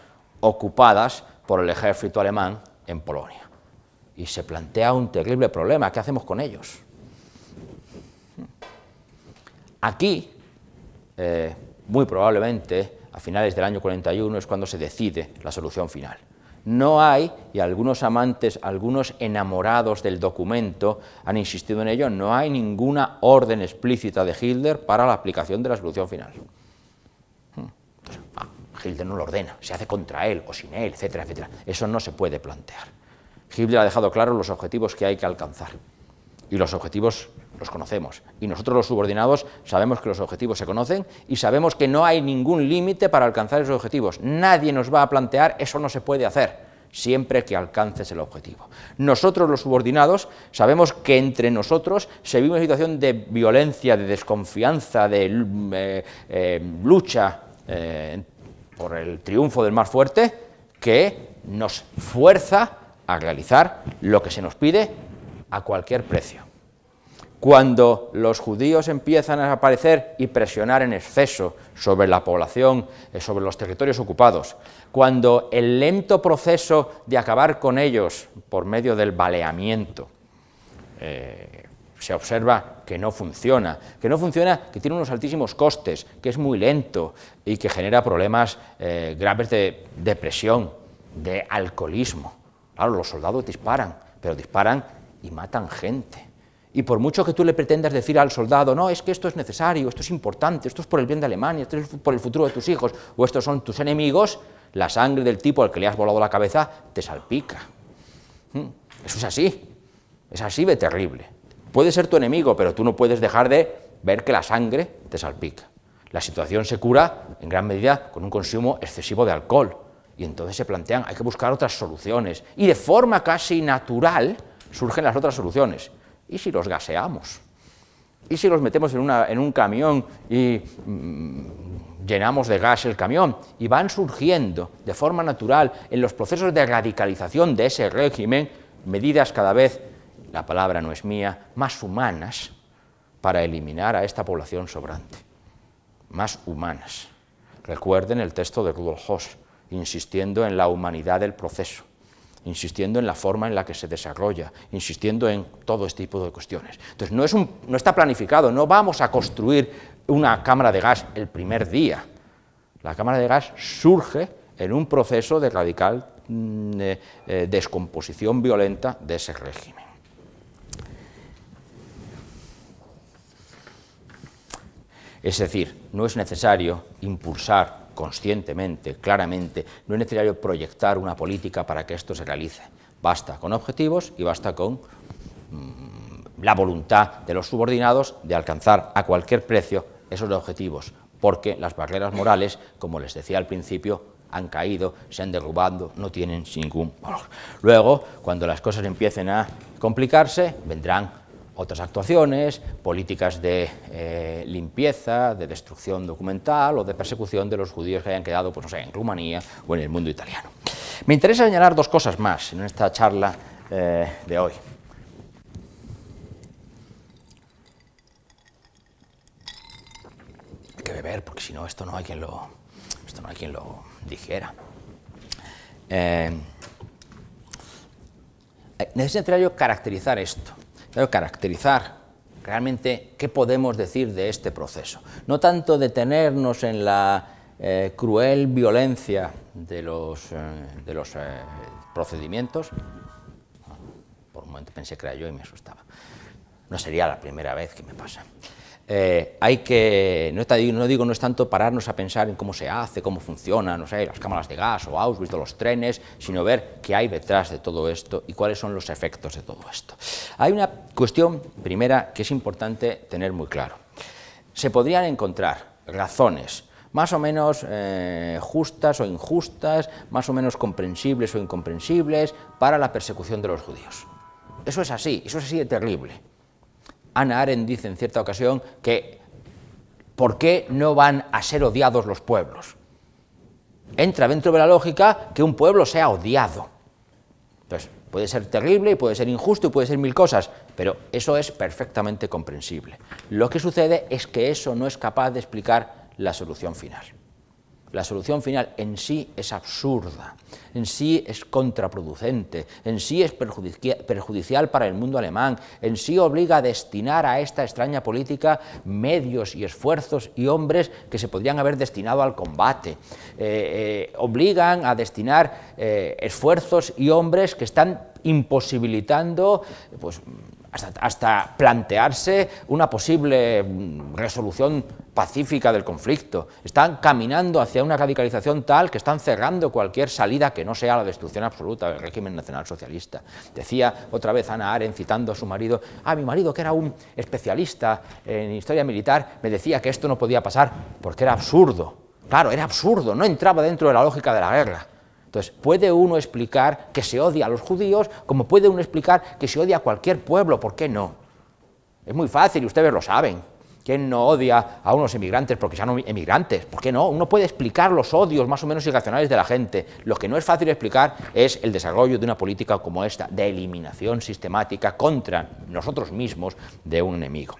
ocupadas por el ejército alemán en Polonia. Y se plantea un terrible problema, ¿qué hacemos con ellos? Aquí, eh, muy probablemente, a finales del año 41 es cuando se decide la solución final. No hay, y algunos amantes, algunos enamorados del documento han insistido en ello, no hay ninguna orden explícita de Hilder para la aplicación de la solución final. Entonces, hmm. pues, ah, no lo ordena, se hace contra él o sin él, etcétera, etcétera. Eso no se puede plantear. Hilder ha dejado claros los objetivos que hay que alcanzar y los objetivos los conocemos. Y nosotros los subordinados sabemos que los objetivos se conocen y sabemos que no hay ningún límite para alcanzar esos objetivos. Nadie nos va a plantear eso no se puede hacer, siempre que alcances el objetivo. Nosotros los subordinados sabemos que entre nosotros se vive una situación de violencia, de desconfianza, de eh, eh, lucha eh, por el triunfo del más fuerte, que nos fuerza a realizar lo que se nos pide a cualquier precio. Cuando los judíos empiezan a aparecer y presionar en exceso sobre la población, eh, sobre los territorios ocupados, cuando el lento proceso de acabar con ellos por medio del baleamiento, eh, se observa que no funciona, que no funciona, que tiene unos altísimos costes, que es muy lento y que genera problemas eh, graves de depresión, de alcoholismo. Claro, los soldados disparan, pero disparan y matan gente. Y por mucho que tú le pretendas decir al soldado, no, es que esto es necesario, esto es importante, esto es por el bien de Alemania, esto es por el futuro de tus hijos, o estos son tus enemigos, la sangre del tipo al que le has volado la cabeza te salpica. ¿Mm? Eso es así, es así de terrible. Puede ser tu enemigo, pero tú no puedes dejar de ver que la sangre te salpica. La situación se cura en gran medida con un consumo excesivo de alcohol. Y entonces se plantean, hay que buscar otras soluciones. Y de forma casi natural, surgen las otras soluciones. ¿Y si los gaseamos? ¿Y si los metemos en, un camión y mm, llenamos de gas el camión? Y van surgiendo de forma natural en los procesos de radicalización de ese régimen medidas cada vez, la palabra no es mía, más humanas para eliminar a esta población sobrante. Más humanas. Recuerden el texto de Rudolf Hoss, insistiendo en la humanidad del proceso insistiendo en la forma en la que se desarrolla, insistiendo en todo este tipo de cuestiones. Entonces, no, es no está planificado, no vamos a construir una cámara de gas el primer día. La cámara de gas surge en un proceso de radical mm, eh, descomposición violenta de ese régimen. Es decir, no es necesario impulsar conscientemente, claramente, no es necesario proyectar una política para que esto se realice. Basta con objetivos y basta con mm, la voluntad de los subordinados de alcanzar a cualquier precio esos objetivos, porque las barreras morales, como les decía al principio, han caído, se han derrubado, no tienen ningún valor. Luego, cuando las cosas empiecen a complicarse, vendrán otras actuaciones, políticas de eh, limpieza, de destrucción documental o de persecución de los judíos que hayan quedado pues, no sé, en Rumanía o en el mundo italiano. Me interesa señalar dos cosas más en esta charla eh, de hoy. Hay que beber, porque si no, esto no hay quien lo, hay quien lo dijera. Eh, necesito yo caracterizar esto pero caracterizar realmente qué podemos decir de este proceso. No tanto detenernos en la eh, cruel violencia de los, eh, eh, procedimientos, por un momento pensé que era yo y me asustaba. No sería la primera vez que me pasa. Eh, hay que, no, está, no, digo, no es tanto pararnos a pensar en cómo se hace, cómo funciona, no sé, las cámaras de gas o Auschwitz o los trenes, sino ver qué hay detrás de todo esto y cuáles son los efectos de todo esto. Hay una cuestión primera que es importante tener muy claro. Se podrían encontrar razones más o menos eh, justas o injustas, más o menos comprensibles o incomprensibles para la persecución de los judíos. Eso es así, eso es así de terrible. Ana Arendt dice en cierta ocasión que ¿por qué no van a ser odiados los pueblos? Entra dentro de la lógica que un pueblo sea odiado. Entonces, puede ser terrible y puede ser injusto y puede ser mil cosas, pero eso es perfectamente comprensible. Lo que sucede es que eso no es capaz de explicar la solución final. La solución final en sí es absurda, en sí es contraproducente, en sí es perjudicial para el mundo alemán, en sí obliga a destinar a esta extraña política medios y esfuerzos y hombres que se podrían haber destinado al combate. Eh, eh, obligan a destinar eh, esfuerzos y hombres que están imposibilitando pues, hasta, plantearse una posible mm, resolución pacífica del conflicto. Están caminando hacia una radicalización tal que están cerrando cualquier salida que no sea la destrucción absoluta del régimen nacional socialista Decía otra vez Ana Arendt citando a su marido, a ah, mi marido que era un especialista en historia militar, me decía que esto no podía pasar porque era absurdo. Claro, era absurdo, no entraba dentro de la lógica de la guerra. Entonces, puede uno explicar que se odia a los judíos, como puede uno explicar que se odia a cualquier pueblo, ¿por qué no? Es muy fácil y ustedes lo saben. ¿Quién no odia a unos emigrantes porque sean emigrantes? ¿Por qué no? Uno puede explicar los odios más o menos irracionales de la gente. Lo que no es fácil explicar es el desarrollo de una política como esta, de eliminación sistemática contra nosotros mismos de un enemigo.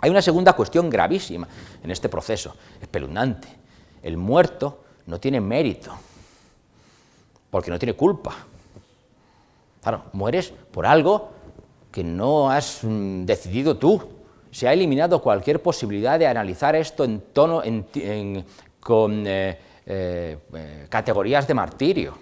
Hay una segunda cuestión gravísima en este proceso, espeluznante. El muerto no tiene mérito porque no tiene culpa. Claro, mueres por algo que no has mm, decidido tú. Se ha eliminado cualquier posibilidad de analizar esto en tono, con eh, eh, eh, categorías de martirio.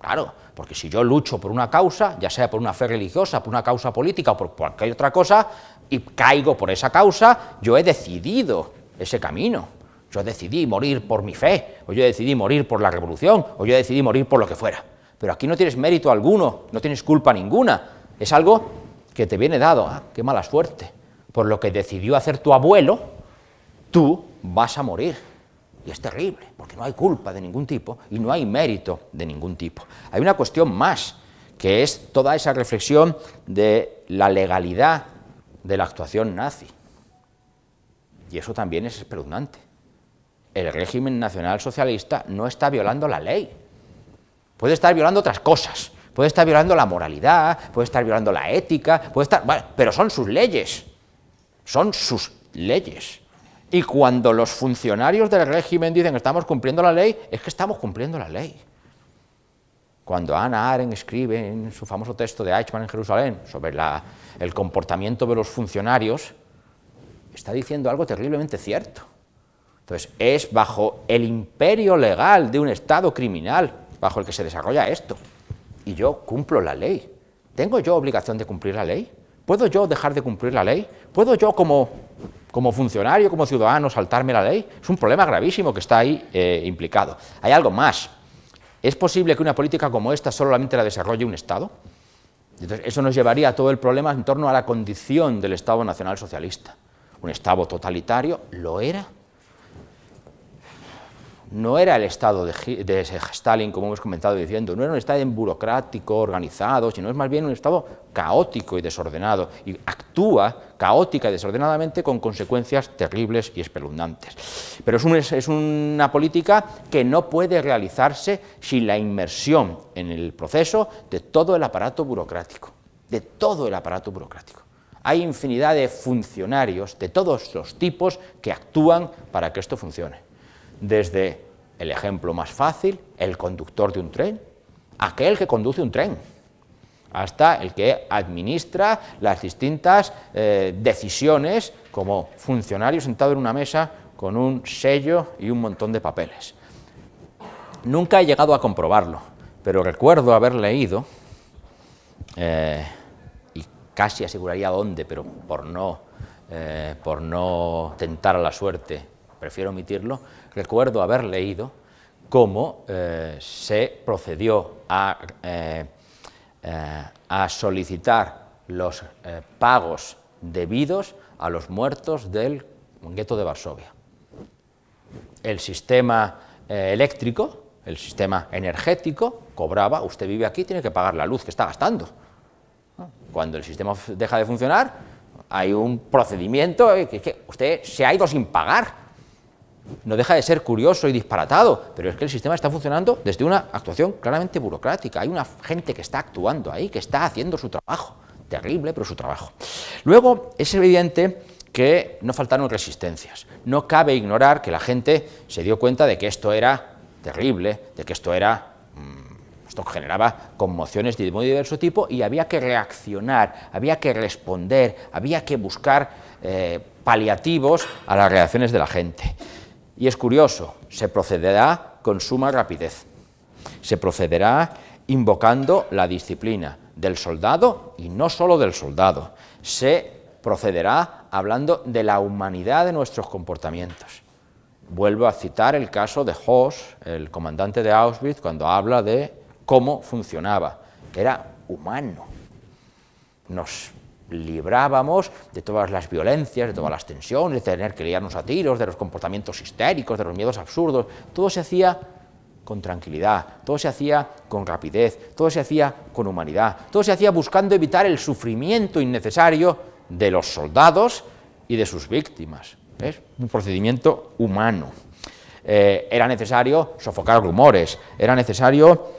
Claro, porque si yo lucho por una causa, ya sea por una fe religiosa, por una causa política o por cualquier otra cosa, y caigo por esa causa, yo he decidido ese camino. Yo decidí morir por mi fe, o yo decidí morir por la revolución, o yo decidí morir por lo que fuera. Pero aquí no tienes mérito alguno, no tienes culpa ninguna. Es algo que te viene dado. Ah, qué mala suerte. Por lo que decidió hacer tu abuelo, tú vas a morir. Y es terrible, porque no hay culpa de ningún tipo y no hay mérito de ningún tipo. Hay una cuestión más, que es toda esa reflexión de la legalidad de la actuación nazi. Y eso también es espeluznante el régimen nacional socialista no está violando la ley. Puede estar violando otras cosas, puede estar violando la moralidad, puede estar violando la ética, puede estar, bueno, pero son sus leyes, son sus leyes. Y cuando los funcionarios del régimen dicen que estamos cumpliendo la ley, es que estamos cumpliendo la ley. Cuando Ana Arendt escribe en su famoso texto de Eichmann en Jerusalén sobre la, el comportamiento de los funcionarios, está diciendo algo terriblemente cierto. Entonces, es bajo el imperio legal de un Estado criminal bajo el que se desarrolla esto. Y yo cumplo la ley. ¿Tengo yo obligación de cumplir la ley? ¿Puedo yo dejar de cumplir la ley? ¿Puedo yo como, funcionario, como ciudadano, saltarme la ley? Es un problema gravísimo que está ahí eh, implicado. Hay algo más. ¿Es posible que una política como esta solamente la desarrolle un Estado? Entonces, eso nos llevaría a todo el problema en torno a la condición del Estado Nacional Socialista. Un Estado totalitario lo era no era el Estado de, Stalin, como hemos comentado diciendo, no era un Estado burocrático, organizado, sino es más bien un Estado caótico y desordenado, y actúa caótica y desordenadamente con consecuencias terribles y espeluznantes. Pero es, es una política que no puede realizarse sin la inmersión en el proceso de todo el aparato burocrático, de todo el aparato burocrático hay infinidad de funcionarios de todos los tipos que actúan para que esto funcione desde el ejemplo más fácil, el conductor de un tren, aquel que conduce un tren, hasta el que administra las distintas eh, decisiones como funcionario sentado en una mesa con un sello y un montón de papeles. Nunca he llegado a comprobarlo, pero recuerdo haber leído, eh, y casi aseguraría dónde, pero por no, eh, por no tentar a la suerte, prefiero omitirlo, recuerdo haber leído cómo eh, se procedió a, eh, eh, solicitar los pagos debidos a los muertos del gueto de Varsovia. El sistema eléctrico, el sistema energético, cobraba, usted vive aquí, tiene que pagar la luz que está gastando. Cuando el sistema deja de funcionar, hay un procedimiento que, que usted se ha ido sin pagar no deja de ser curioso y disparatado, pero es que el sistema está funcionando desde una actuación claramente burocrática. Hay una gente que está actuando ahí, que está haciendo su trabajo. Terrible, pero su trabajo. Luego, es evidente que no faltaron resistencias. No cabe ignorar que la gente se dio cuenta de que esto era terrible, de que esto era... Mm, esto generaba conmociones de muy diverso tipo y había que reaccionar, había que responder, había que buscar eh, paliativos a las reacciones de la gente. Y es curioso, se procederá con suma rapidez. Se procederá invocando la disciplina del soldado y no solo del soldado. Se procederá hablando de la humanidad de nuestros comportamientos. Vuelvo a citar el caso de Hoss, el comandante de Auschwitz, cuando habla de cómo funcionaba. Era humano. Nos librábamos de todas las violencias, de todas las tensiones, de tener que liarnos a tiros, de los comportamientos histéricos, de los miedos absurdos. Todo se hacía con tranquilidad, todo se hacía con rapidez, todo se hacía con humanidad, todo se hacía buscando evitar el sufrimiento innecesario de los soldados y de sus víctimas. un procedimiento humano. Eh, era necesario sofocar rumores, era necesario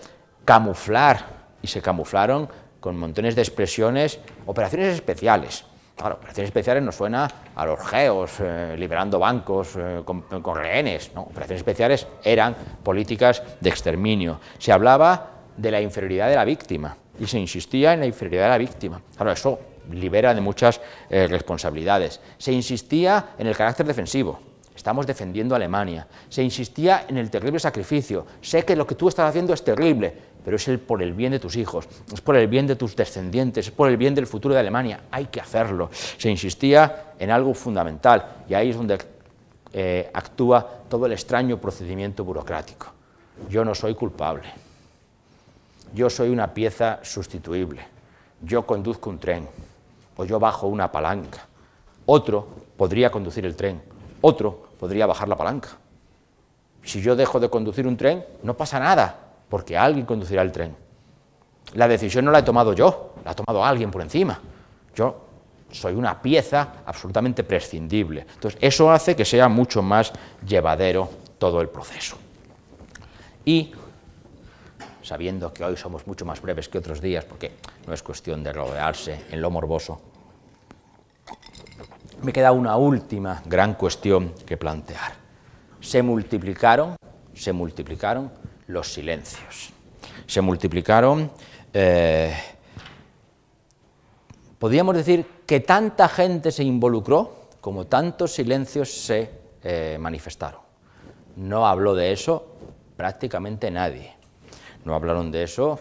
camuflar, y se camuflaron con montones de expresiones, operaciones especiales. Claro, operaciones especiales no suena a los geos, eh, liberando bancos eh, con, rehenes. Operaciones especiales eran políticas de exterminio. Se hablaba de la inferioridad de la víctima y se insistía en la inferioridad de la víctima. Claro, eso libera de muchas eh, responsabilidades. Se insistía en el carácter defensivo. Estamos defendiendo a Alemania. Se insistía en el terrible sacrificio. Sé que lo que tú estás haciendo es terrible pero es el, por el bien de tus hijos, es por el bien de tus descendientes, es por el bien del futuro de Alemania, hay que hacerlo. Se insistía en algo fundamental y ahí es donde eh, actúa todo el extraño procedimiento burocrático. Yo no soy culpable, yo soy una pieza sustituible, yo conduzco un tren o yo bajo una palanca, otro podría conducir el tren, otro podría bajar la palanca. Si yo dejo de conducir un tren, no pasa nada, porque alguien conducirá el tren. La decisión no la he tomado yo, la ha tomado alguien por encima. Yo soy una pieza absolutamente prescindible. Entonces, eso hace que sea mucho más llevadero todo el proceso. Y, sabiendo que hoy somos mucho más breves que otros días, porque no es cuestión de rodearse en lo morboso, me queda una última gran cuestión que plantear. Se multiplicaron, se multiplicaron los silencios. Se multiplicaron, eh, podríamos decir que tanta gente se involucró como tantos silencios se eh, manifestaron. No habló de eso prácticamente nadie. No hablaron de eso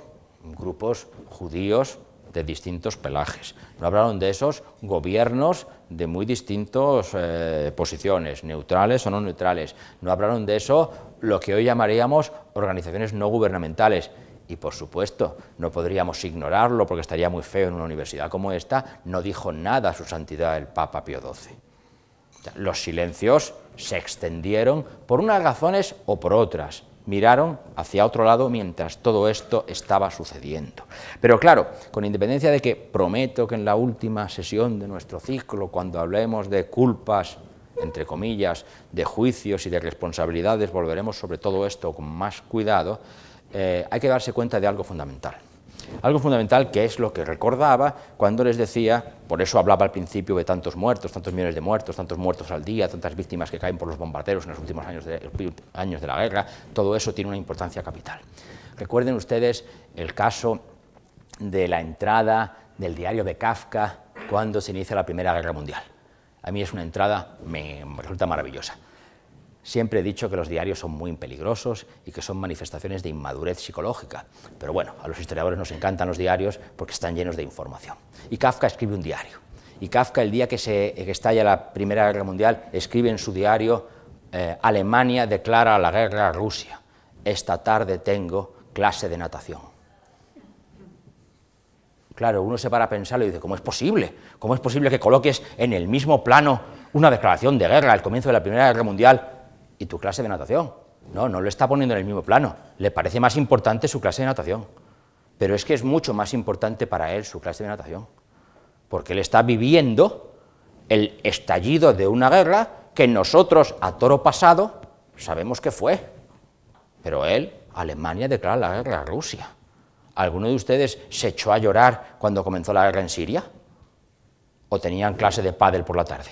grupos judíos de distintos pelajes. No hablaron de esos gobiernos de muy distintas eh, posiciones, neutrales o no neutrales. No hablaron de eso lo que hoy llamaríamos organizaciones no gubernamentales. Y por supuesto, no podríamos ignorarlo porque estaría muy feo en una universidad como esta, no dijo nada su santidad el Papa Pío XII. Los silencios se extendieron por unas razones o por otras miraron hacia otro lado mientras todo esto estaba sucediendo. Pero claro, con independencia de que prometo que en la última sesión de nuestro ciclo, cuando hablemos de culpas, entre comillas, de juicios y de responsabilidades, volveremos sobre todo esto con más cuidado, eh, hay que darse cuenta de algo fundamental. Algo fundamental que es lo que recordaba cuando les decía, por eso hablaba al principio de tantos muertos, tantos millones de muertos, tantos muertos al día, tantas víctimas que caen por los bombarderos en los últimos años de, años de la guerra, todo eso tiene una importancia capital. Recuerden ustedes el caso de la entrada del diario de Kafka cuando se inicia la Primera Guerra Mundial. A mí es una entrada, me resulta maravillosa. Siempre he dicho que los diarios son muy peligrosos y que son manifestaciones de inmadurez psicológica, pero bueno, a los historiadores nos encantan los diarios porque están llenos de información. Y Kafka escribe un diario. Y Kafka, el día que, se, estalla la Primera Guerra Mundial, escribe en su diario, eh, Alemania declara la guerra a Rusia. Esta tarde tengo clase de natación. Claro, uno se para a pensarlo y dice, ¿cómo es posible? ¿Cómo es posible que coloques en el mismo plano una declaración de guerra al comienzo de la Primera Guerra Mundial y tu clase de natación. No, no lo está poniendo en el mismo plano. Le parece más importante su clase de natación. Pero es que es mucho más importante para él su clase de natación. Porque él está viviendo el estallido de una guerra que nosotros, a toro pasado, sabemos que fue. Pero él, Alemania, declara la guerra a Rusia. ¿Alguno de ustedes se echó a llorar cuando comenzó la guerra en Siria? ¿O tenían clase de pádel por la tarde?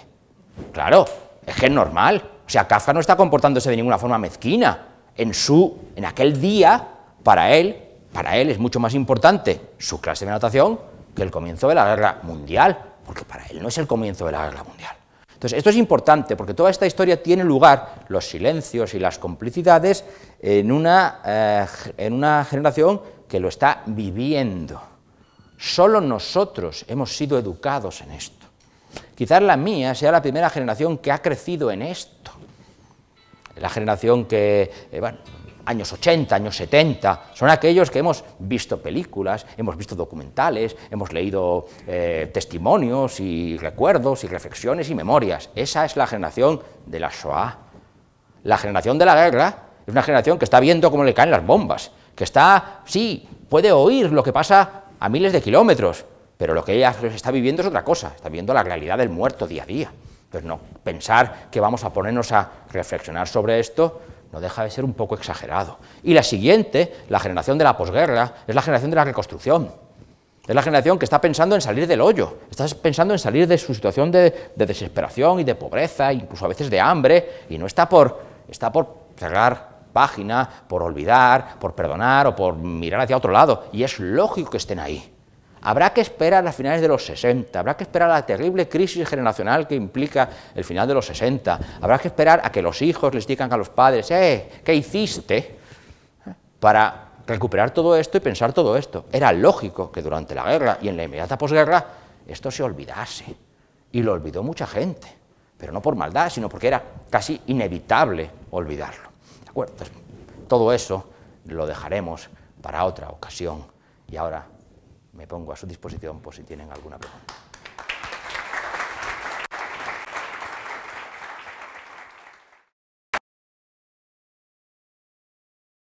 Claro, es que es normal. O sea, Kafka no está comportándose de ninguna forma mezquina. En su, en aquel día, para él, para él es mucho más importante su clase de natación que el comienzo de la guerra mundial, porque para él no es el comienzo de la guerra mundial. Entonces, esto es importante porque toda esta historia tiene lugar, los silencios y las complicidades, en una, eh, en una generación que lo está viviendo. Solo nosotros hemos sido educados en esto. Quizás la mía sea la primera generación que ha crecido en esto. La generación que, eh, bueno, años 80, años 70, son aquellos que hemos visto películas, hemos visto documentales, hemos leído eh, testimonios y recuerdos y reflexiones y memorias. Esa es la generación de la Shoah. La generación de la guerra es una generación que está viendo cómo le caen las bombas, que está, sí, puede oír lo que pasa a miles de kilómetros, pero lo que ella está viviendo es otra cosa, está viendo la realidad del muerto día a día. Pues no, pensar que vamos a ponernos a reflexionar sobre esto no deja de ser un poco exagerado. Y la siguiente, la generación de la posguerra, es la generación de la reconstrucción. Es la generación que está pensando en salir del hoyo, está pensando en salir de su situación de, desesperación y de pobreza, incluso a veces de hambre, y no está por, está por cerrar página, por olvidar, por perdonar o por mirar hacia otro lado. Y es lógico que estén ahí. Habrá que esperar a finales de los 60, habrá que esperar a la terrible crisis generacional que implica el final de los 60, habrá que esperar a que los hijos les digan a los padres, eh, ¿qué hiciste? Para recuperar todo esto y pensar todo esto. Era lógico que durante la guerra y en la inmediata posguerra esto se olvidase. Y lo olvidó mucha gente, pero no por maldad, sino porque era casi inevitable olvidarlo. acuerdo? Pues, todo eso lo dejaremos para otra ocasión. Y ahora me pongo a su disposición por si tienen alguna pregunta.